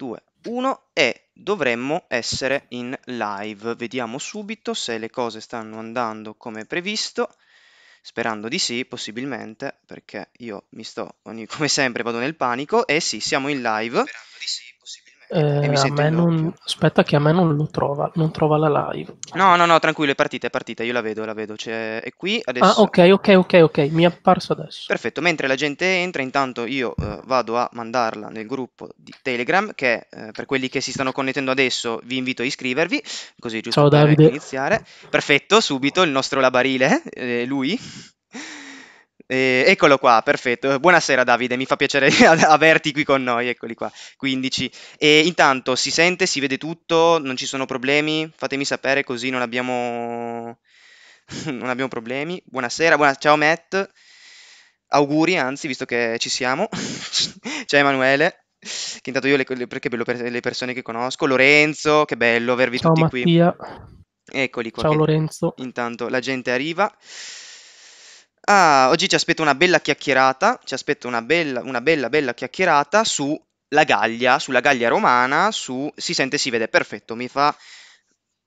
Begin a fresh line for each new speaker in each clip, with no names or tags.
2, 1 e dovremmo essere in live. Vediamo subito se le cose stanno andando come previsto. Sperando di sì, possibilmente, perché io mi sto, come sempre, vado nel panico. E eh sì, siamo in live. Sperando di sì.
Eh, non... Aspetta che a me non lo trova, non trova la live.
No, no, no, tranquillo, è partita, è partita, io la vedo, la vedo, cioè, è qui ah, adesso. Ah, ok,
ok, ok, ok, mi è apparso adesso.
Perfetto, mentre la gente entra, intanto io eh, vado a mandarla nel gruppo di Telegram, che eh, per quelli che si stanno connettendo adesso vi invito a iscrivervi, così giusto Ciao, per Davide. iniziare. Perfetto, subito il nostro labarile, eh, lui. Eh, eccolo qua, perfetto. Buonasera Davide, mi fa piacere averti qui con noi, eccoli qua, 15. E intanto si sente, si vede tutto, non ci sono problemi? Fatemi sapere così non abbiamo, non abbiamo problemi. Buonasera, buona... ciao Matt, auguri anzi, visto che ci siamo. ciao Emanuele, che intanto io le, le, perché bello per le persone che conosco, Lorenzo, che bello avervi ciao, tutti Mattia. qui. Eccoli qua. Ciao Lorenzo. Intanto la gente arriva. Ah, oggi ci aspetta una bella chiacchierata, ci aspetta una bella, una bella, bella chiacchierata sulla Gallia, sulla Gallia romana, su si sente, si vede, perfetto, mi fa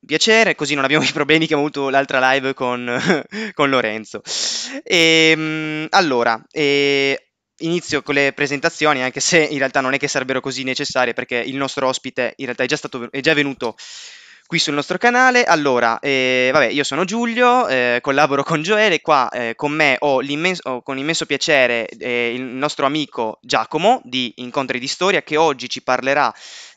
piacere, così non abbiamo i problemi che abbiamo avuto l'altra live con, con Lorenzo. E, ehm, allora, e eh, inizio con le presentazioni, anche se in realtà non è che sarebbero così necessarie, perché il nostro ospite in realtà è già, stato, è già venuto qui sul nostro canale. Allora, eh, vabbè, io sono Giulio, eh, collaboro con Joele, qua eh, con me ho, ho, con immenso piacere eh, il nostro amico Giacomo di Incontri di Storia che oggi ci parlerà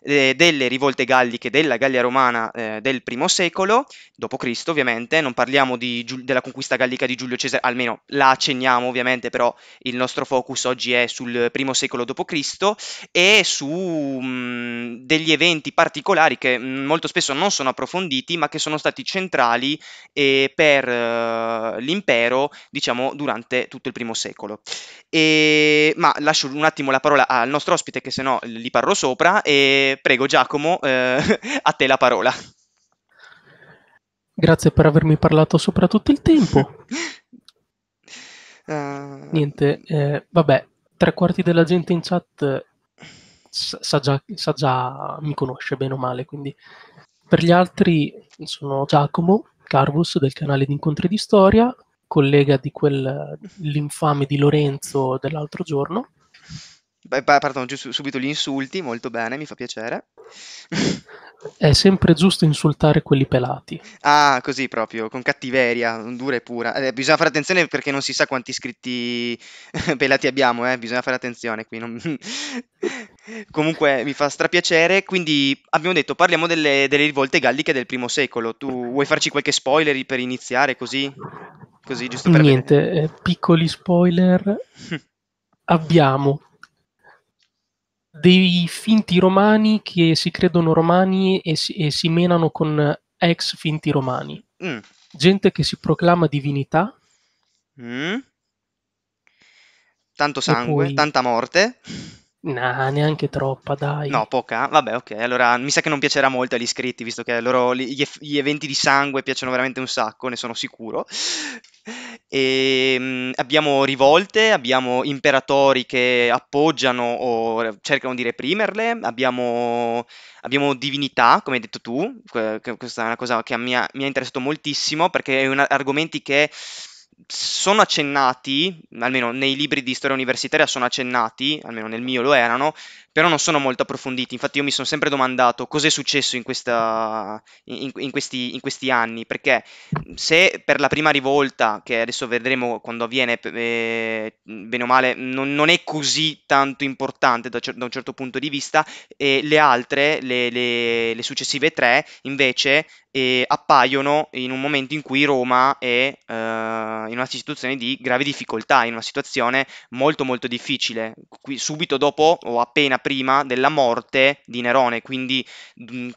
eh, delle rivolte galliche della Gallia romana eh, del I secolo d.C., ovviamente, non parliamo Giul- della conquista gallica di Giulio Cesare, almeno la accenniamo ovviamente, però il nostro focus oggi è sul I secolo d.C. e su mh, mm, degli eventi particolari che mh, mm, molto spesso non sono approfonditi, ma che sono stati centrali eh, per eh, l'impero, diciamo, durante tutto il I secolo. E, ma lascio un attimo la parola al nostro ospite che se no li parlo sopra e prego Giacomo, eh, a te la parola.
Grazie per avermi parlato soprattutto il tempo. uh... Niente, eh, vabbè, tre quarti della gente in chat eh, sa già, sa già, mi conosce bene o male, quindi per gli altri sono Giacomo Carvus del canale di Incontri di Storia, collega di quell'infame eh, di Lorenzo dell'altro giorno,
Beh, partono subito gli insulti, molto bene, mi fa piacere.
È sempre giusto insultare quelli pelati.
Ah, così proprio, con cattiveria, dura e pura. Eh, bisogna fare attenzione perché non si sa quanti iscritti pelati abbiamo, eh. bisogna fare attenzione qui. Non... Comunque mi fa strapiacere, quindi abbiamo detto parliamo delle, delle, rivolte galliche del primo secolo. Tu vuoi farci qualche spoiler per iniziare così? Così, giusto
per... Niente, eh, piccoli spoiler. abbiamo dei finti romani che si credono romani e si, e si menano con ex finti romani. Mm. Gente che si proclama divinità.
Mm. Tanto sangue, poi...
tanta morte. Nah, neanche troppa, dai. No,
poca. Vabbè, ok. Allora mi sa che non piacerà molto agli iscritti, visto che loro gli, gli eventi di sangue piacciono veramente un sacco, ne sono sicuro. E, ehm, mh, abbiamo rivolte, abbiamo imperatori che appoggiano o cercano di reprimerle, abbiamo, abbiamo divinità, come hai detto tu, questa è una cosa che mi ha, mi ha interessato moltissimo perché è un argomento che sono accennati, almeno nei libri di storia universitaria sono accennati, almeno nel mio lo erano, però non sono molto approfonditi. Infatti, io mi sono sempre domandato cos'è successo in, questa, in, in, questi, in, questi, anni. Perché se per la prima rivolta, che adesso vedremo quando avviene, eh, bene o male, non, non, è così tanto importante da, da un certo punto di vista, eh, le altre, le, le, le, successive tre, invece. Eh, appaiono in un momento in cui Roma è eh, in una situazione di grave difficoltà, in una situazione molto molto difficile. Qui, subito dopo o appena prima della morte di Nerone, quindi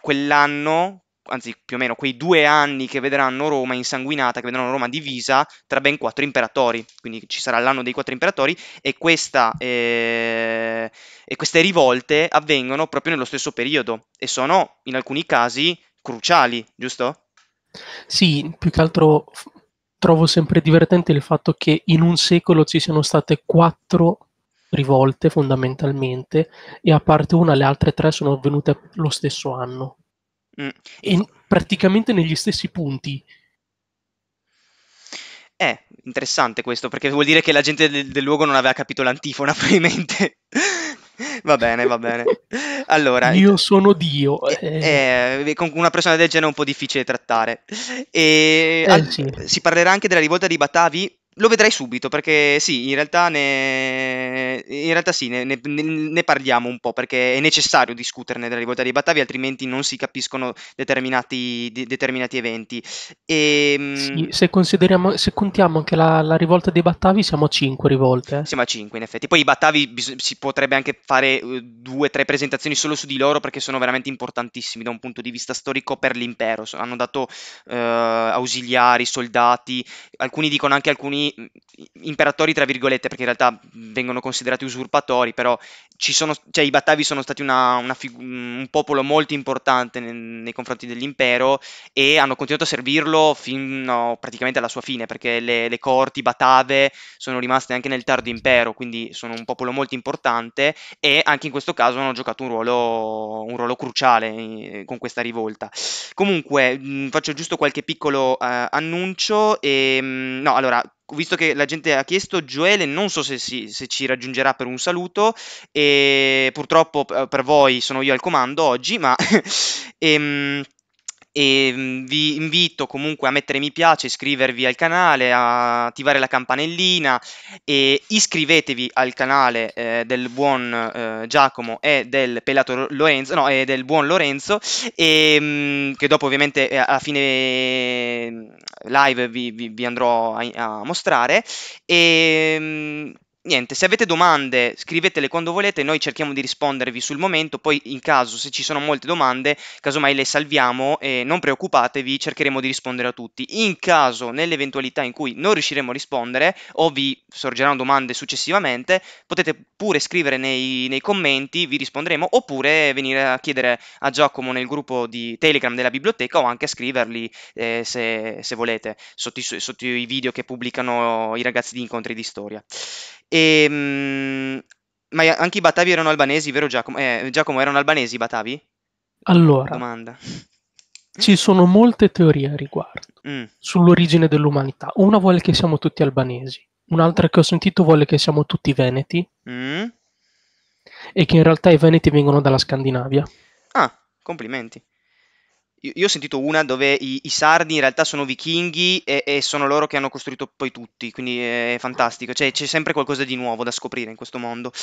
quell'anno, anzi più o meno quei due anni che vedranno Roma insanguinata, che vedranno Roma divisa tra ben quattro imperatori, quindi ci sarà l'anno dei quattro imperatori e, questa, eh, e queste rivolte avvengono proprio nello stesso periodo e sono in alcuni casi cruciali, giusto?
Sì, più che altro trovo sempre divertente il fatto che in un secolo ci siano state quattro rivolte fondamentalmente e a parte una le altre tre sono avvenute lo stesso anno mm. e praticamente negli stessi punti
eh, interessante questo perché vuol dire che la gente del, del luogo non aveva capito l'antifona
probabilmente
va bene, va bene. Allora,
io sono Dio.
Eh, eh. Eh, con una persona del genere è un po' difficile trattare. E, eh, al, sì. Si parlerà anche della rivolta di Batavi, lo vedrai subito perché sì, in realtà, ne... in realtà sì, ne, ne, ne, parliamo un po' perché è necessario discuterne della rivolta dei Batavi, altrimenti non si capiscono determinati, de, determinati eventi. E, ehm,
sì, se, se, contiamo anche la, la, rivolta dei Batavi siamo a 5 rivolte. Eh. Siamo a 5 in effetti.
Poi i Batavi bis- si potrebbe anche fare eh, due o tre presentazioni solo su di loro perché sono veramente importantissimi da un punto di vista storico per l'impero. Hanno dato eh, ausiliari, soldati, alcuni dicono anche alcuni imperatori tra virgolette, perché in realtà vengono considerati usurpatori, però ci sono, cioè, i Batavi sono stati una, una figu- un popolo molto importante nei, nei, confronti dell'impero e hanno continuato a servirlo fino praticamente alla sua fine, perché le, le corti batave sono rimaste anche nel tardo impero, quindi sono un popolo molto importante e anche in questo caso hanno giocato un ruolo, un ruolo cruciale eh, con questa rivolta. Comunque, mh, faccio giusto qualche piccolo uh, annuncio. E, mh, no, allora, visto che la gente ha chiesto, Joele non so se, si, se, ci raggiungerà per un saluto e purtroppo eh, per voi sono io al comando oggi, ma... e, ehm, e mm, vi invito comunque a mettere mi piace, iscrivervi al canale, a attivare la campanellina e iscrivetevi al canale eh, del buon eh, Giacomo e del pelato Lorenzo, no, e del buon Lorenzo e, mh, mm, che dopo ovviamente eh, a fine mm, live vi, vi, vi andrò a, a, mostrare e mh, niente, se avete domande scrivetele quando volete, noi cerchiamo di rispondervi sul momento, poi in caso se ci sono molte domande, casomai le salviamo e non preoccupatevi, cercheremo di rispondere a tutti. In caso, nell'eventualità in cui non riusciremo a rispondere o vi sorgeranno domande successivamente, potete pure scrivere nei, nei commenti, vi risponderemo, oppure venire a chiedere a Giacomo nel gruppo di Telegram della biblioteca o anche a scriverli eh, se, se, volete sotto i, sotto i video che pubblicano i ragazzi di incontri di storia. E, ehm, mh, ma anche i Batavi erano albanesi, vero Giacomo? Eh, Giacomo, erano albanesi i Batavi? Allora, Domanda.
ci sono molte teorie a riguardo mm. sull'origine dell'umanità. Una vuole che siamo tutti albanesi, un'altra che ho sentito vuole che siamo tutti veneti mm. e che in realtà i veneti vengono dalla Scandinavia. Ah,
complimenti. Io, ho sentito una dove i, i sardi in realtà sono vichinghi e, e, sono loro che hanno costruito poi tutti, quindi è fantastico, cioè, c'è sempre qualcosa di nuovo da scoprire in questo mondo.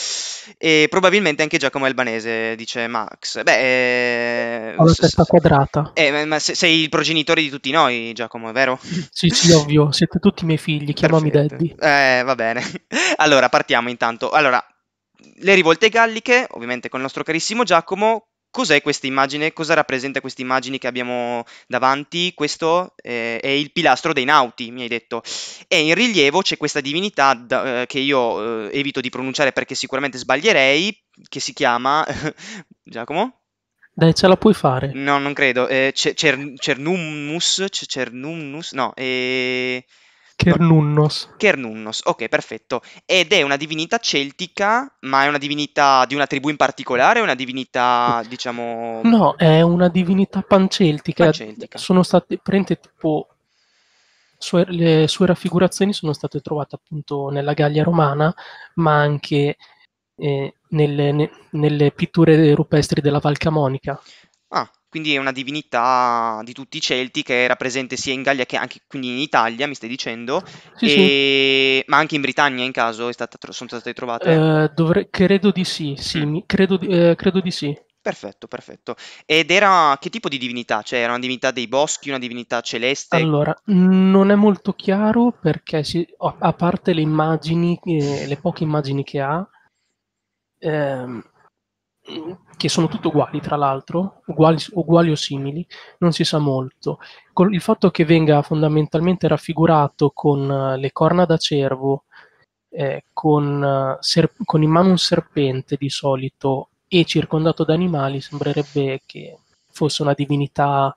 E probabilmente anche Giacomo è Albanese, dice Max. Beh,
eh, ho la testa s- quadrata.
Eh, ma sei il progenitore di tutti noi, Giacomo, è vero?
sì, sì, ovvio, siete tutti i miei figli, chiamami Perfetto. Daddy. Eh, va bene.
Allora, partiamo intanto. Allora, le rivolte galliche, ovviamente con il nostro carissimo Giacomo, Cos'è questa immagine? Cosa rappresenta questa immagine che abbiamo davanti? Questo eh, è il pilastro dei nauti, mi hai detto. E in rilievo c'è questa divinità da, eh, che io eh, evito di pronunciare perché sicuramente sbaglierei, che si chiama... Giacomo?
Dai, ce la puoi fare.
No, non credo. Eh, Cernumnus? Cernumnus? No, eh...
Kernunnos.
Kernunnos, ok, perfetto. Ed è una divinità celtica, ma è una divinità di una tribù in particolare? È una divinità, diciamo. No,
è una divinità panceltica. panceltica. Sono state prende tipo. Sue, le sue raffigurazioni sono state trovate appunto nella Gallia romana, ma anche eh, nelle, ne, nelle, pitture rupestri della Val Camonica
quindi è una divinità di tutti i Celti che era presente sia in Gallia che anche quindi in Italia, mi stai dicendo, sì, e... sì. ma anche in Britannia in caso stata, sono state trovate? Uh,
dovre... credo di sì, sì mm. credo, di, eh, credo di sì. Perfetto, perfetto.
Ed era che tipo di divinità? Cioè era una divinità dei boschi, una divinità
celeste? Allora, non è molto chiaro perché si... a parte le immagini, eh, le poche immagini che ha, ehm che sono tutte uguali tra l'altro, uguali, uguali, o simili, non si sa molto. il fatto che venga fondamentalmente raffigurato con eh, le corna da cervo, eh, con, eh, serp- con, in mano un serpente di solito e circondato da animali, sembrerebbe che fosse una divinità,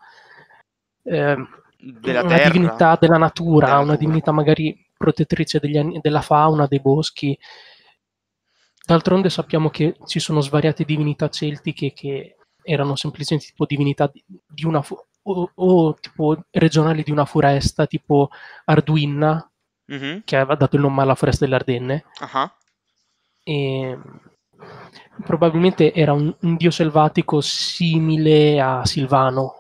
eh, della, una terra, divinità della, natura, della natura, una divinità magari protettrice degli, della fauna, dei boschi D'altronde sappiamo che ci sono svariate divinità celtiche che erano semplicemente tipo divinità di una fu- o, o, tipo regionali di una foresta, tipo Arduinna, mm-hmm. che aveva dato il nome alla foresta dell'Ardenne. Uh-huh. E, probabilmente era un, un dio selvatico simile a Silvano,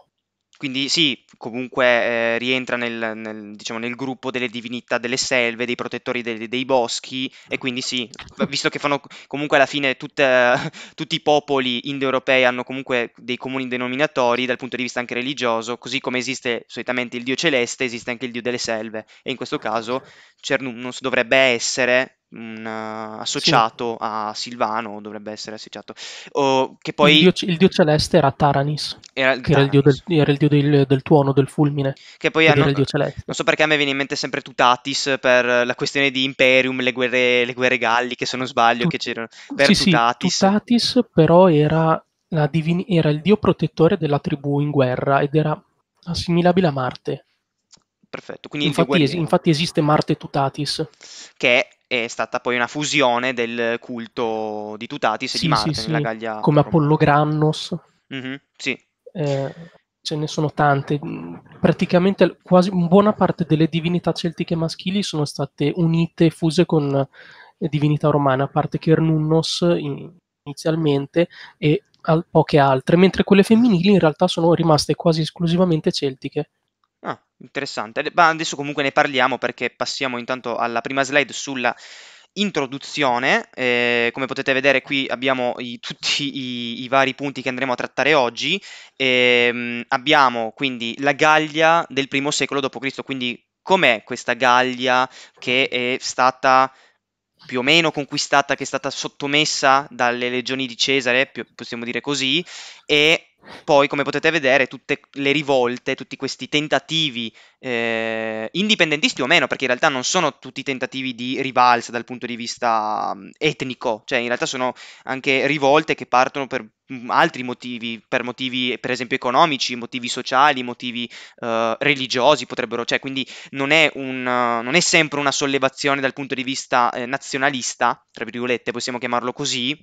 quindi sì, comunque eh, rientra nel, nel, diciamo, nel, gruppo delle divinità delle selve, dei protettori dei, dei boschi, e quindi sì, visto che fanno comunque alla fine tutta, tutti i popoli indoeuropei hanno comunque dei comuni denominatori dal punto di vista anche religioso, così come esiste solitamente il dio celeste, esiste anche il dio delle selve, e in questo caso Cernunnos dovrebbe essere un uh, associato sì. a Silvano, dovrebbe essere associato, oh, che poi... Il dio,
il dio, celeste era Taranis, era il, che Taranis. Era il dio, del, era il dio del, del, tuono, del fulmine, che poi hanno, Non
so perché a me viene in mente sempre Tutatis per la questione di Imperium, le guerre, le guerre galliche, se non sbaglio, Tut- che c'erano. Per sì, Tutatis.
Sì, Tutatis però era, divin- era il dio protettore della tribù in guerra ed era assimilabile a Marte.
Perfetto, quindi infatti, es-
infatti esiste Marte Tutatis.
Che è stata poi una fusione del culto di Tutatis e sì, di Marte sì, nella Gallia. Come Apollo
Grannos.
Mm-hmm, sì.
Eh, ce ne sono tante. Mm, praticamente quasi buona parte delle divinità celtiche maschili sono state unite e fuse con eh, divinità romane, a parte Cernunnos inizialmente e al- poche altre, mentre quelle femminili in realtà sono rimaste quasi esclusivamente celtiche.
Interessante, ma adesso comunque ne parliamo perché passiamo intanto alla prima slide sulla introduzione. Eh, come potete vedere qui abbiamo i, tutti i, i, vari punti che andremo a trattare oggi. Eh, abbiamo quindi la Gallia del primo secolo d.C., quindi com'è questa Gallia che è stata più o meno conquistata, che è stata sottomessa dalle legioni di Cesare, possiamo dire così, e poi, come potete vedere, tutte le rivolte, tutti questi tentativi eh, indipendentisti o meno, perché in realtà non sono tutti tentativi di rivalsa dal punto di vista mm, etnico, cioè in realtà sono anche rivolte che partono per mm, altri motivi, per motivi per esempio economici, motivi sociali, motivi eh, religiosi potrebbero, cioè quindi non è, un, non è, sempre una sollevazione dal punto di vista eh, nazionalista, tra virgolette possiamo chiamarlo così,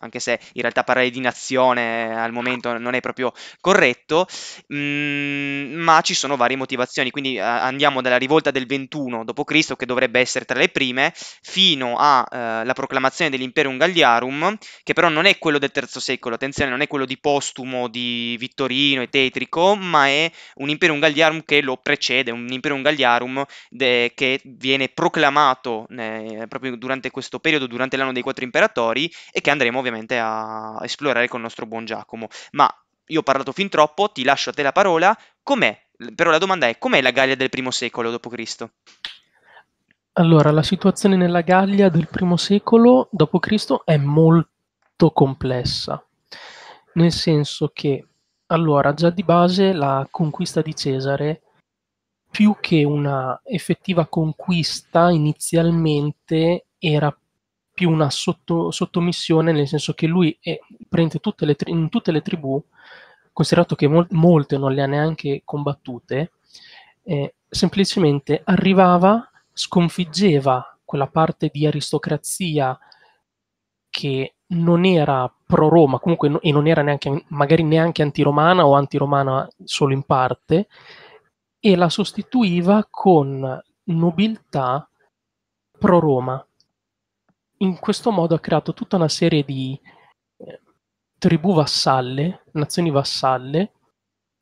anche se in realtà parlare di nazione eh, al momento non è proprio corretto, mh, mm, ma ci sono varie motivazioni, quindi eh, andiamo dalla rivolta del 21 d.C., che dovrebbe essere tra le prime, fino alla eh, proclamazione dell'Imperium Galliarum, che però non è quello del III secolo, attenzione, non è quello di postumo di Vittorino e Tetrico, ma è un Imperium Galliarum che lo precede, un Imperium Galliarum de- che viene proclamato eh, proprio durante questo periodo, durante l'anno dei quattro imperatori, e che andremo a ovviamente a esplorare con il nostro buon Giacomo. Ma io ho parlato fin troppo, ti lascio a te la parola. Com'è? Però la domanda è: com'è la Gallia del primo secolo d.C.?
Allora, la situazione nella Gallia del primo secolo d.C. è molto complessa, nel senso che, allora, già di base la conquista di Cesare, più che una effettiva conquista, inizialmente era più una sotto, sottomissione, nel senso che lui è presente tri- in tutte le tribù, considerato che mol- molte non le ha neanche combattute, eh, semplicemente arrivava, sconfiggeva quella parte di aristocrazia che non era pro Roma, comunque no- e non era neanche, magari neanche antiromana o antiromana solo in parte, e la sostituiva con nobiltà pro Roma in questo modo ha creato tutta una serie di eh, tribù vassalle, nazioni vassalle,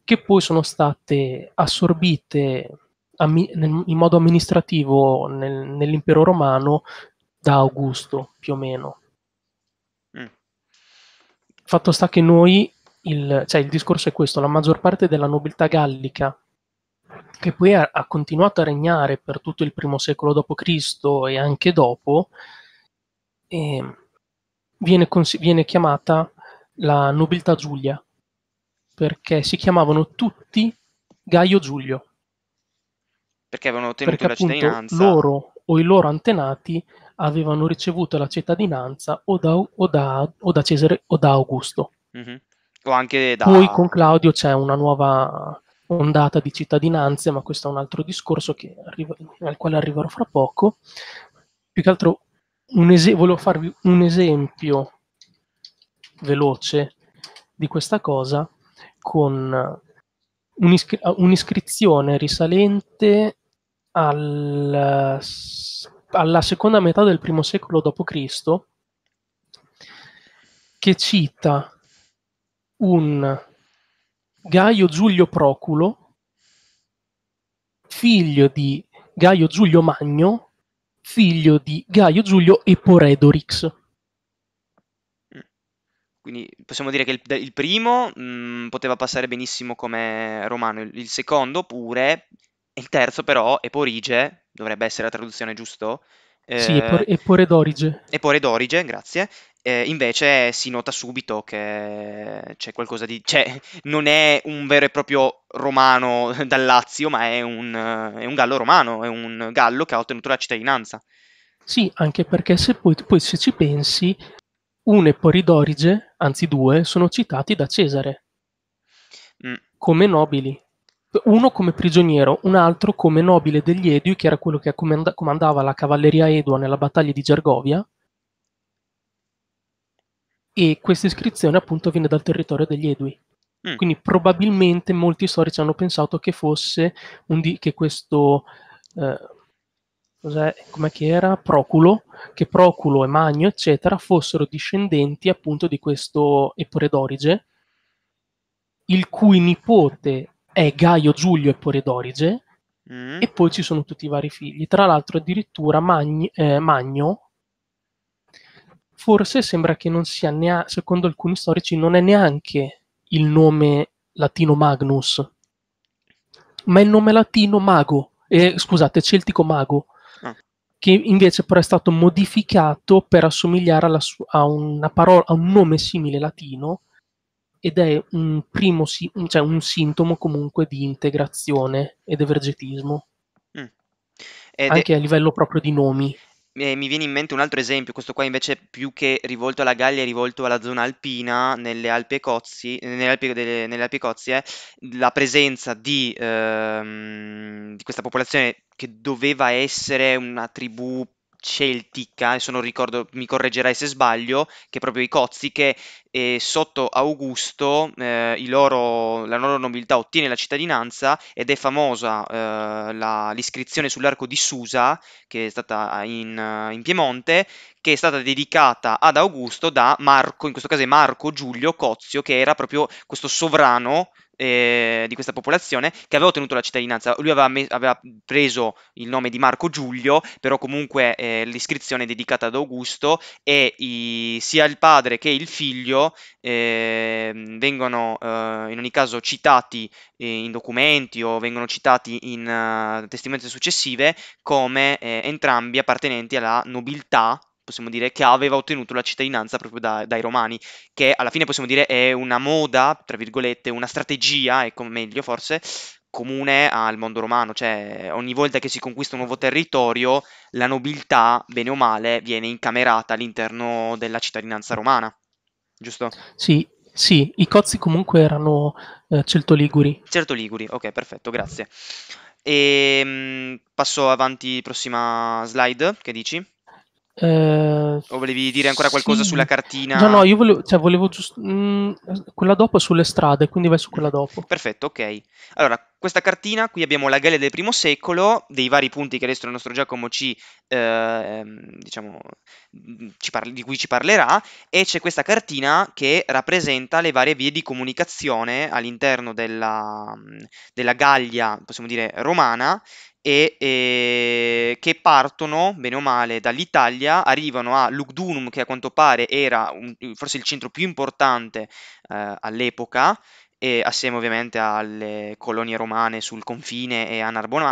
che poi sono state assorbite ammi- nel, in modo amministrativo nel, nell'impero romano da Augusto, più o meno. Mm. Fatto sta che noi, il, cioè, il discorso è questo, la maggior parte della nobiltà gallica che poi ha, ha continuato a regnare per tutto il primo secolo d.C. e anche dopo, e viene, cons- viene chiamata la nobiltà Giulia, perché si chiamavano tutti Gaio Giulio.
Perché avevano ottenuto perché, la appunto, cittadinanza.
Loro o i loro antenati avevano ricevuto la cittadinanza o da, o da, o da Cesare o da Augusto.
Mm-hmm. O anche da... Poi con
Claudio c'è una nuova ondata di cittadinanze, ma questo è un altro discorso che, al quale arriverò fra poco. Più che altro un es- volevo farvi un esempio veloce di questa cosa con un'iscri- un'iscrizione risalente al, alla seconda metà del primo secolo d.C. che cita un Gaio Giulio Proculo, figlio di Gaio Giulio Magno, figlio di Gaio Giulio e Poredorix.
Mm. Quindi possiamo dire che il, il primo mh, mm, poteva passare benissimo come romano, il, il secondo pure, il terzo però, Eporige, dovrebbe essere la traduzione giusto? Eh, sì,
Eporedorige.
Eporedorige, grazie. Eh, invece si nota subito che c'è qualcosa di... cioè non è un vero e proprio romano dal Lazio, ma è un, è un gallo romano, è un gallo che ha ottenuto la cittadinanza.
Sì, anche perché se poi, poi se ci pensi, un e Eporidorige, anzi due, sono citati da Cesare mm. come nobili. Uno come prigioniero, un altro come nobile degli Edui, che era quello che comanda- comandava la cavalleria Edua nella battaglia di Gergovia, e questa iscrizione appunto viene dal territorio degli Edui. Mm. Quindi probabilmente molti storici hanno pensato che fosse di- che questo eh, cos'è, com'è che era? Proculo, che Proculo e Magno, eccetera, fossero discendenti appunto di questo d'Orige, il cui nipote è Gaio Giulio Eporedorige, mm. e poi ci sono tutti i vari figli. Tra l'altro addirittura Magni- eh, Magno forse sembra che non sia neanche, secondo alcuni storici, non è neanche il nome latino Magnus, ma è il nome latino mago, eh, scusate, celtico mago, ah. che invece però è stato modificato per assomigliare su- a, parola, a, un nome simile latino ed è un, primo si- cioè un sintomo comunque di integrazione ed evergetismo. Mm. Ed anche è... a livello proprio di nomi
eh, mi viene in mente un altro esempio, questo qua invece più che rivolto alla Gallia è rivolto alla zona alpina, nelle Alpi Cozzi, nelle Alpi, delle, nelle Alpi Cozie, eh, la presenza di, ehm, di questa popolazione che doveva essere una tribù celtica, adesso non ricordo, mi correggerai se sbaglio, che è proprio i Cozzi che eh, sotto Augusto eh, loro, la loro nobiltà ottiene la cittadinanza ed è famosa eh, la, l'iscrizione sull'arco di Susa, che è stata in, eh, in Piemonte, che è stata dedicata ad Augusto da Marco, in questo caso è Marco Giulio Cozio, che era proprio questo sovrano eh, di questa popolazione che aveva ottenuto la cittadinanza. Lui aveva, me- aveva preso il nome di Marco Giulio, però comunque eh, l'iscrizione è dedicata ad Augusto e i- sia il padre che il figlio ehm, eh, vengono in ogni caso citati eh, in documenti o vengono citati in uh, testimonianze successive come entrambi appartenenti alla nobiltà possiamo dire, che aveva ottenuto la cittadinanza proprio da, dai romani, che alla fine possiamo dire è una moda, tra virgolette, una strategia, ecco meglio forse, comune al mondo romano, cioè ogni volta che si conquista un nuovo territorio, la nobiltà, bene o male, viene incamerata all'interno della cittadinanza romana, giusto?
Sì, sì, i cozzi comunque erano eh, celtoliguri.
Celtoliguri, ok, perfetto, grazie. E, ehm, passo avanti, prossima slide, che dici?
Eh... O volevi dire ancora qualcosa sì. sulla cartina? No, no, io volevo, cioè, volevo giusto... Mm, quella dopo è sulle strade, quindi vai su quella dopo.
Perfetto, ok. Allora, questa cartina, qui abbiamo la Gallia del primo secolo, dei vari punti che adesso il nostro Giacomo ci, eh, diciamo, ci parli, di cui ci parlerà, e c'è questa cartina che rappresenta le varie vie di comunicazione all'interno della, della Gallia, possiamo dire, romana, e, e, che partono bene o male dall'Italia, arrivano a Lugdunum che a quanto pare era un, forse il centro più importante eh, all'epoca e assieme ovviamente alle colonie romane sul confine e a Narbon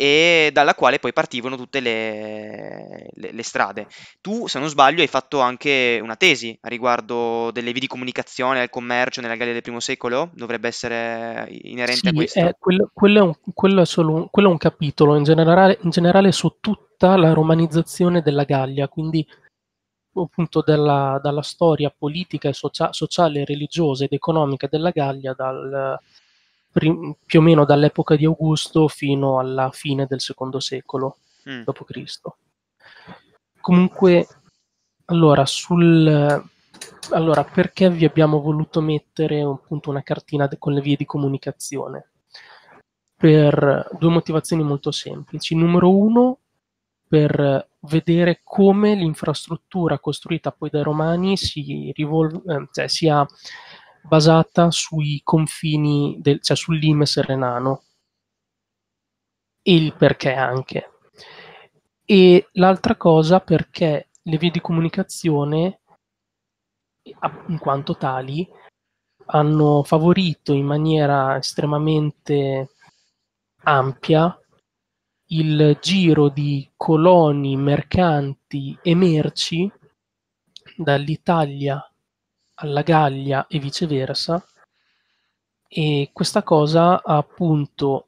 e dalla quale poi partivano tutte le, le, le, strade. Tu, se non sbaglio, hai fatto anche una tesi riguardo delle vie di comunicazione al commercio nella Gallia del I secolo, dovrebbe essere inerente sì, a questo. Sì, eh,
quello, quello, è un, quello, quello, è un, capitolo, in generale, in generale su tutta la romanizzazione della Gallia, quindi appunto della, dalla storia politica, socia- sociale, religiosa ed economica della Gallia dal, prim- più o meno dall'epoca di Augusto fino alla fine del secondo secolo mm. d.C. Comunque, allora, sul, allora, perché vi abbiamo voluto mettere appunto una cartina con le vie di comunicazione? Per due motivazioni molto semplici. Numero uno, per vedere come l'infrastruttura costruita poi dai Romani si, rivol- ehm, cioè, sia basata sui confini, del, cioè sul renano e il perché anche. E l'altra cosa perché le vie di comunicazione, in quanto tali, hanno favorito in maniera estremamente ampia il giro di coloni, mercanti e merci dall'Italia alla Gallia e viceversa e questa cosa ha appunto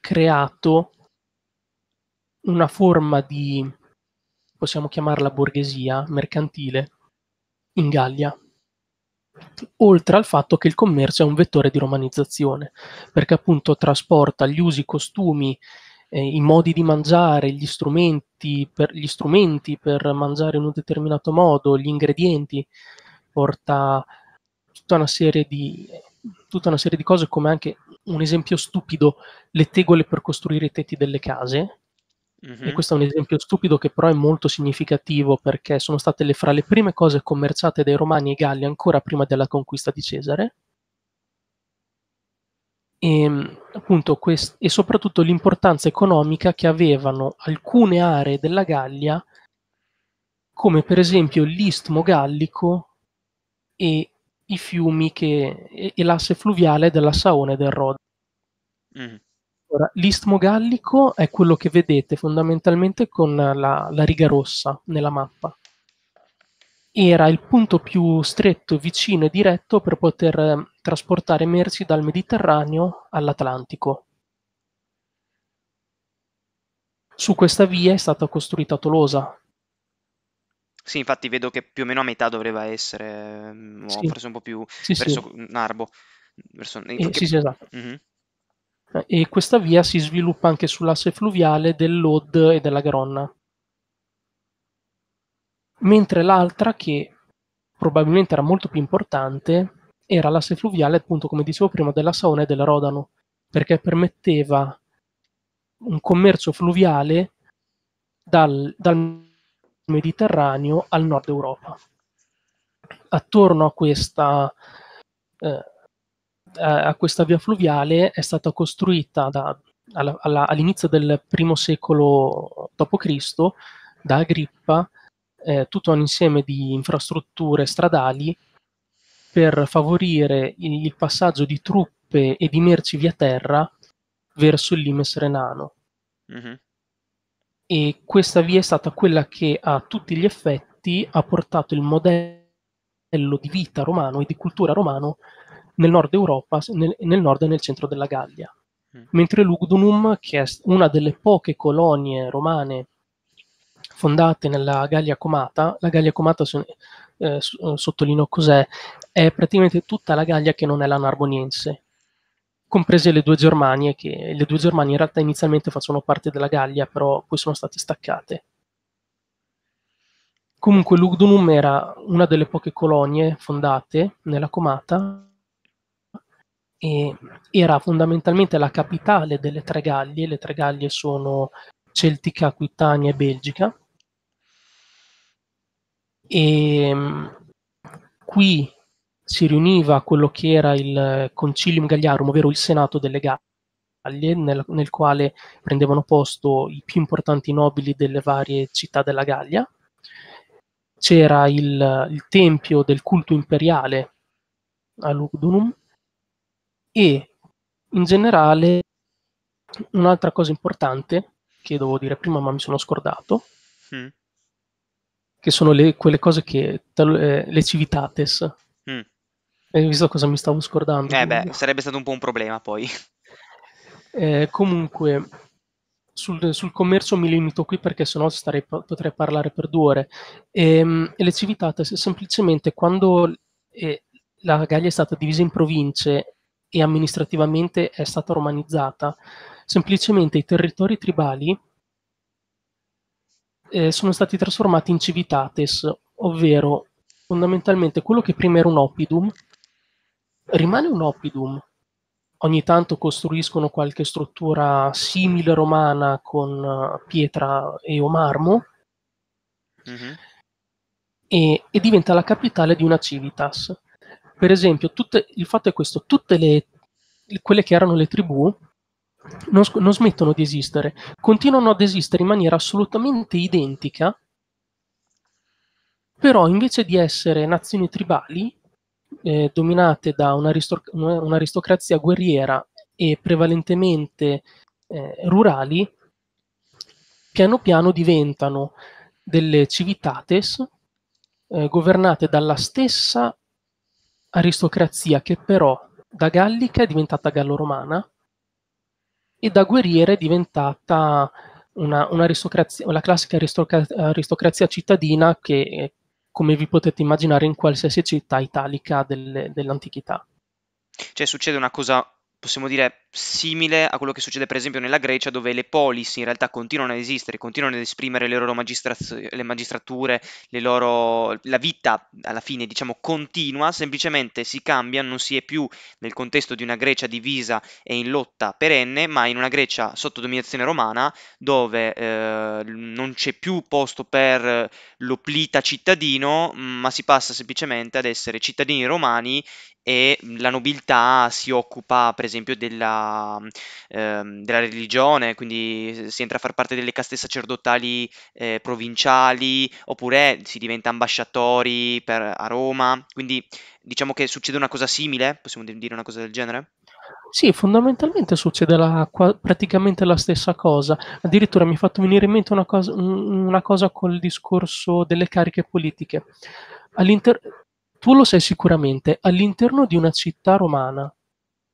creato una forma di, possiamo chiamarla borghesia, mercantile in Gallia, oltre al fatto che il commercio è un vettore di romanizzazione, perché appunto trasporta gli usi, costumi eh, i modi di mangiare, gli strumenti, per, gli strumenti per mangiare in un determinato modo, gli ingredienti, porta tutta una serie di, tutta una serie di cose come anche un esempio stupido, le tegole per costruire i tetti delle case, e mhm. questo è un esempio stupido che però è molto significativo perché sono state le, fra le prime cose commerciate dai Romani e Galli ancora prima della conquista di Cesare e, ehm, appunto, quest- e soprattutto l'importanza economica che avevano alcune aree della Gallia, come per esempio l'istmo gallico e i fiumi che, e, e l'asse fluviale della Saone e del Rod. Mm. Ora, l'istmo gallico è quello che vedete fondamentalmente con la, la riga rossa nella mappa era il punto più stretto, vicino e diretto per poter trasportare merci dal Mediterraneo all'Atlantico. Su questa via è stata costruita Tolosa.
Sì, infatti vedo che più o meno a metà dovrebbe essere, mm, sì. forse un po' più sì, verso eh, sì. Narbo. Verso... Eh, perché... sì, esatto. Mm-hmm.
E questa via si sviluppa anche sull'asse fluviale dell'Od e della Gronna. Mentre l'altra, che probabilmente era molto più importante, era l'asse fluviale, appunto, come dicevo prima, della Saona e del Rodano, perché permetteva un commercio fluviale dal, dal Mediterraneo al nord Europa. Attorno a questa, eh, a questa via fluviale è stata costruita da, alla, alla, all'inizio del I secolo d.C. da Agrippa eh, tutto un insieme di infrastrutture stradali per favorire il passaggio di truppe e di merci via terra verso il limes renano. Mm-hmm. E questa via è stata quella che a tutti gli effetti ha portato il modello di vita romano e di cultura romano nel nord Europa, nel, nel nord e nel centro della Gallia. Mm. Mentre Lugdunum, che è una delle poche colonie romane fondate nella Gallia Comata, la Gallia Comata eh, eh, sottolineo cos'è, è praticamente tutta la Gallia che non è la Narboniense, comprese le due Germanie, che le due Germanie in realtà inizialmente facevano parte della Gallia, però poi sono state staccate. Comunque Lugdunum era una delle poche colonie fondate nella comata e era fondamentalmente la capitale delle tre Gallie, le tre Gallie sono Celtica, Aquitania e Belgica, e ehm, qui si riuniva quello che era il Concilium Gagliarum, ovvero il Senato delle Gallie, nel, nel quale prendevano posto i più importanti nobili delle varie città della Gallia. C'era il, il tempio del culto imperiale a Lugdunum e in generale un'altra cosa importante che dovevo dire prima ma mi sono scordato mm che sono le, quelle cose che tal- eh, le civitates. Mm. Hai visto cosa mi stavo scordando? Eh beh,
sarebbe stato un po' un problema poi.
Eh, comunque, sul, sul, commercio mi limito qui perché sennò starei, potrei parlare per due ore. E, ehm, e le civitates, semplicemente quando eh, la Gallia è stata divisa in province e amministrativamente è stata romanizzata, semplicemente i territori tribali eh, sono stati trasformati in civitates, ovvero fondamentalmente quello che prima era un oppidum rimane un oppidum. Ogni tanto costruiscono qualche struttura simile romana con eh, pietra e o marmo mm-hmm. e, e, diventa la capitale di una civitas. Per esempio, tutte, il fatto è questo, tutte le, quelle che erano le tribù non, non smettono di esistere, continuano ad esistere in maniera assolutamente identica, però invece di essere nazioni tribali, eh, dominate da un'aristoc- un'aristocrazia guerriera e prevalentemente eh, rurali, piano piano diventano delle civitates eh, governate dalla stessa aristocrazia che però da gallica è diventata gallo-romana e da guerriera è diventata una, una la classica aristocrazia, aristocrazia cittadina che, come vi potete immaginare, in qualsiasi città italica del, dell'antichità.
Cioè succede una cosa possiamo dire simile a quello che succede per esempio nella Grecia dove le polis in realtà continuano ad esistere, continuano ad esprimere le loro magistrat- le magistrature, le loro... la vita alla fine diciamo continua, semplicemente si cambia, non si è più nel contesto di una Grecia divisa e in lotta perenne, ma in una Grecia sotto dominazione romana dove eh, non c'è più posto per l'oplita cittadino, ma si passa semplicemente ad essere cittadini romani e la nobiltà si occupa per esempio della, ehm, della, religione, quindi si entra a far parte delle caste sacerdotali eh, provinciali oppure si diventa ambasciatori per, a Roma, quindi diciamo che succede una cosa simile, possiamo dire una cosa del genere?
Sì, fondamentalmente succede la, qua, praticamente la stessa cosa. Addirittura mi è fatto venire in mente una cosa, una cosa col discorso delle cariche politiche. All'interno tu lo sai sicuramente, all'interno di una città romana,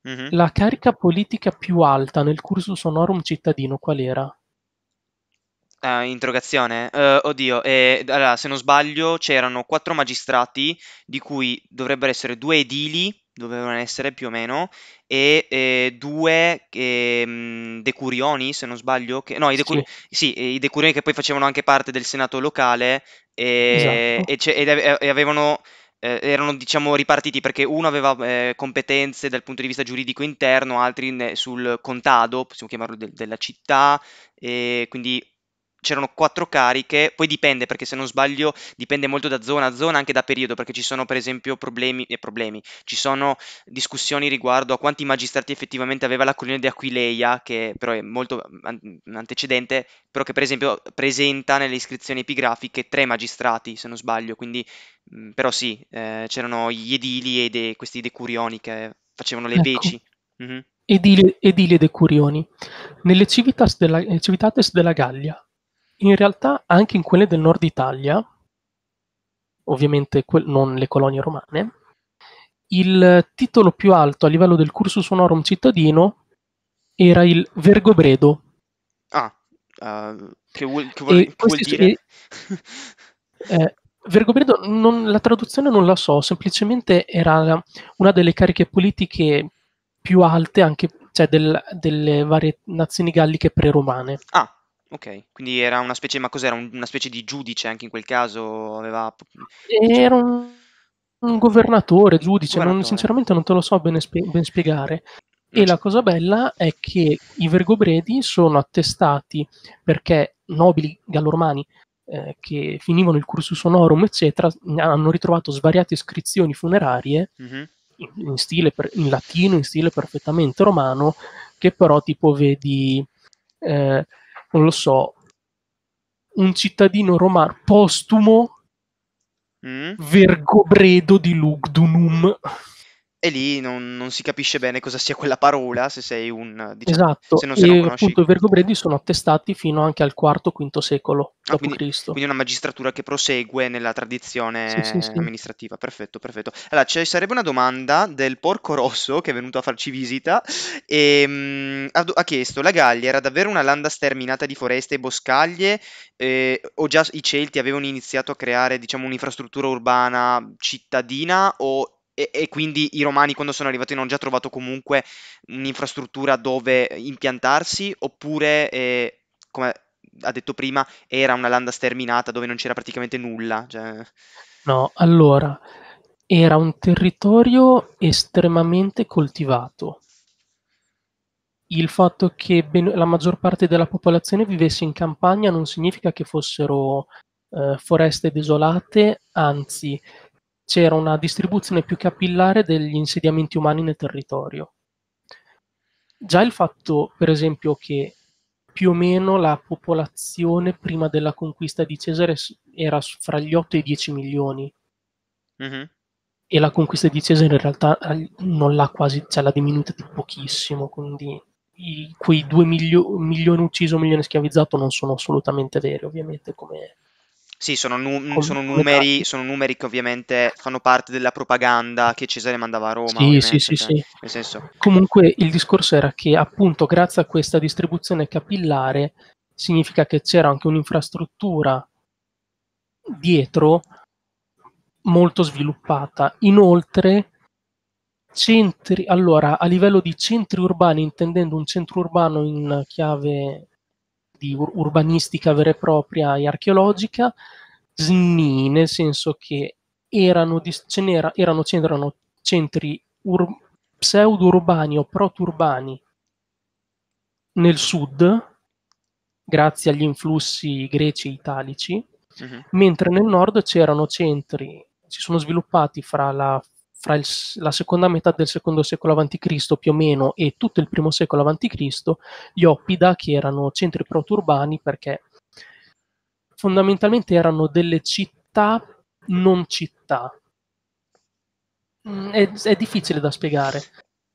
mm-hmm. la carica politica più alta nel cursus honorum cittadino qual era?
Ah, interrogazione. Uh, oddio, eh, allora, se non sbaglio c'erano quattro magistrati, di cui dovrebbero essere due edili, dovevano essere più o meno, e eh, due eh, decurioni, se non sbaglio, che, no, i, decur- sì. sì, i decurioni che poi facevano anche parte del senato locale e, esatto. e, e, e avevano eh, erano diciamo ripartiti perché uno aveva eh, competenze dal punto di vista giuridico interno, altri ne, sul contado, possiamo chiamarlo de- della città, e quindi c'erano quattro cariche, poi dipende perché se non sbaglio dipende molto da zona a zona, anche da periodo, perché ci sono per esempio problemi e eh, problemi, ci sono discussioni riguardo a quanti magistrati effettivamente aveva la colonia di Aquileia, che però è molto mm, an- mm, antecedente, però che per esempio presenta nelle iscrizioni epigrafiche tre magistrati, se non sbaglio, quindi mh, mm, però sì, eh, c'erano gli edili e de- questi decurioni che facevano le ecco. veci. Mm-hmm.
Edili, edili decurioni. Nelle civitas della, Civitates della Gallia in realtà anche in quelle del nord Italia, ovviamente que- non le colonie romane, il titolo più alto a livello del cursus honorum cittadino era il Vergobredo.
Ah, uh, che vuol, che vuol, che vuol dire? E,
eh, Vergobredo, non, la traduzione non la so, semplicemente era una delle cariche politiche più alte anche cioè del, delle varie nazioni galliche pre-romane. Ah,
Ok, quindi era una specie ma cos'era, una specie di giudice anche in quel caso? Aveva p
diciamo Era un un governatore, giudice, non sinceramente non te lo so bene spie ben spiegare. E la cosa bella è che i vergobredi sono attestati perché nobili galloromani, ehm, che finivano il cursus honorum, eccetera, hanno ritrovato svariate iscrizioni funerarie Mh-mh. in in stile per in latino, in stile perfettamente romano, che però tipo vedi, ehm non lo so, un cittadino romano postumo mm? vergobredo di Lugdunum
e lì non, non, si capisce bene cosa sia quella parola se sei un diciamo, esatto se non, se e non conosci. appunto
i vergobredi sono attestati fino anche al IV V secolo
ah, d.C. Quindi, quindi, una magistratura che prosegue nella tradizione sì, sì, sì. amministrativa perfetto perfetto allora ci sarebbe una domanda del porco rosso che è venuto a farci visita e ehm, mh, ha, ha, chiesto la Gallia era davvero una landa sterminata di foreste e boscaglie eh, o già i Celti avevano iniziato a creare diciamo un'infrastruttura urbana cittadina o e, e, quindi i romani quando sono arrivati hanno già trovato comunque un'infrastruttura dove impiantarsi oppure, eh, come ha detto prima, era una landa sterminata dove non c'era praticamente nulla? Cioè... No,
allora, era un territorio estremamente coltivato. Il fatto che ben- la maggior parte della popolazione vivesse in campagna non significa che fossero eh, foreste desolate, anzi c'era una distribuzione più capillare degli insediamenti umani nel territorio. Già il fatto, per esempio, che più o meno la popolazione prima della conquista di Cesare era fra gli 8 e i 10 milioni. Mm-hmm. E la conquista di Cesare in realtà non l'ha quasi, cioè l'ha diminuita di pochissimo, quindi i, quei 2 milio- milioni ucciso, milione schiavizzato non sono assolutamente veri, ovviamente, come,
sì, sono, nu- sono, numeri, sono, numeri, che ovviamente fanno parte della propaganda che Cesare mandava a Roma. Sì, sì, sì, cioè, sì.
Comunque il discorso era che appunto grazie a questa distribuzione capillare significa che c'era anche un'infrastruttura dietro molto sviluppata. Inoltre, centri, allora, a livello di centri urbani, intendendo un centro urbano in chiave di ur- urbanistica vera e propria e archeologica, SNI, nel senso che erano, ce n'era, erano, c'erano centri ur- pseudo-urbani o proto-urbani nel sud, grazie agli influssi greci e italici, uh-huh. mentre nel nord c'erano centri, si sono sviluppati fra la fra il, la seconda metà del secondo secolo a.C. più o meno e tutto il primo secolo a.C., gli Oppida, che erano centri proturbani perché fondamentalmente erano delle città non città. Mm, è, è difficile da spiegare.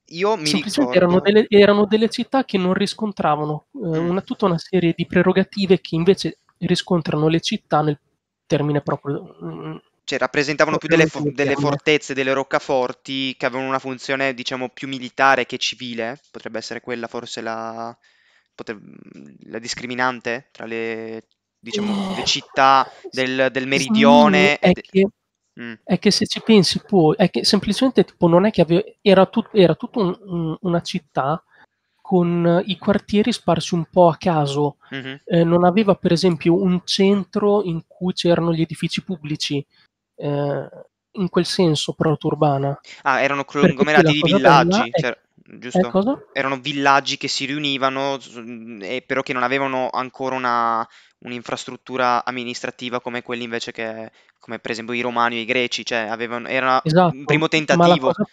Io mi ricordo... erano, delle,
erano delle, città che non riscontravano eh, mm. una, tutta una serie di prerogative che invece riscontrano le città nel termine proprio mm,
cioè, rappresentavano più delle, fo- delle, fortezze, delle roccaforti che avevano una funzione, diciamo, più militare che civile. Potrebbe essere quella forse la, potrebbe, la discriminante tra le, diciamo, le eh, città del, del meridione. È,
de- che, mm. è, che, se ci pensi, poi, è che semplicemente tipo, non è che ave- era, tut- era tutta un, un, una città con i quartieri sparsi un po' a caso. Mm-hmm. Eh, non aveva, per esempio, un centro in cui c'erano gli edifici pubblici eh, in quel senso proturbana.
Ah, erano conglomerati di villaggi. È... Cioè,
giusto?
Erano villaggi che si riunivano, eh, però che non avevano ancora una, un'infrastruttura amministrativa come quelli invece che, come per esempio i romani o i greci, cioè avevano, era esatto, un primo tentativo. La cosa,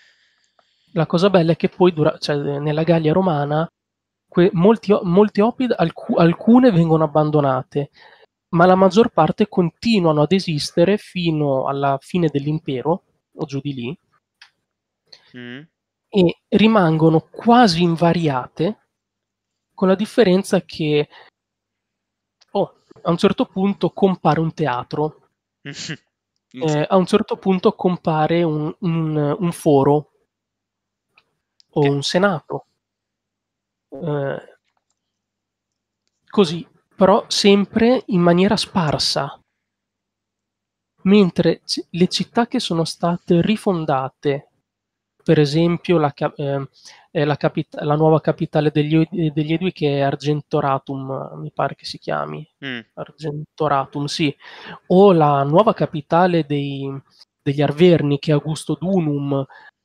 la cosa, bella è che poi dura, cioè, nella Gallia romana que, molti, molti opid, alc- alcune vengono abbandonate ma la maggior parte continuano ad esistere fino alla fine dell'impero, o giù di lì, mm. e rimangono quasi invariate, con la differenza che oh, a un certo punto compare un teatro, eh, a un certo punto compare un, un, un foro o okay. un senato. Eh, così però sempre in maniera sparsa. Mentre le città che sono state rifondate, per esempio la, ehm, eh, la, capit- la nuova capitale degli, eh, degli, Edui che è Argentoratum, mi pare che si chiami, mm. Argentoratum, sì, o la nuova capitale dei, degli Arverni che è Augusto Dunum,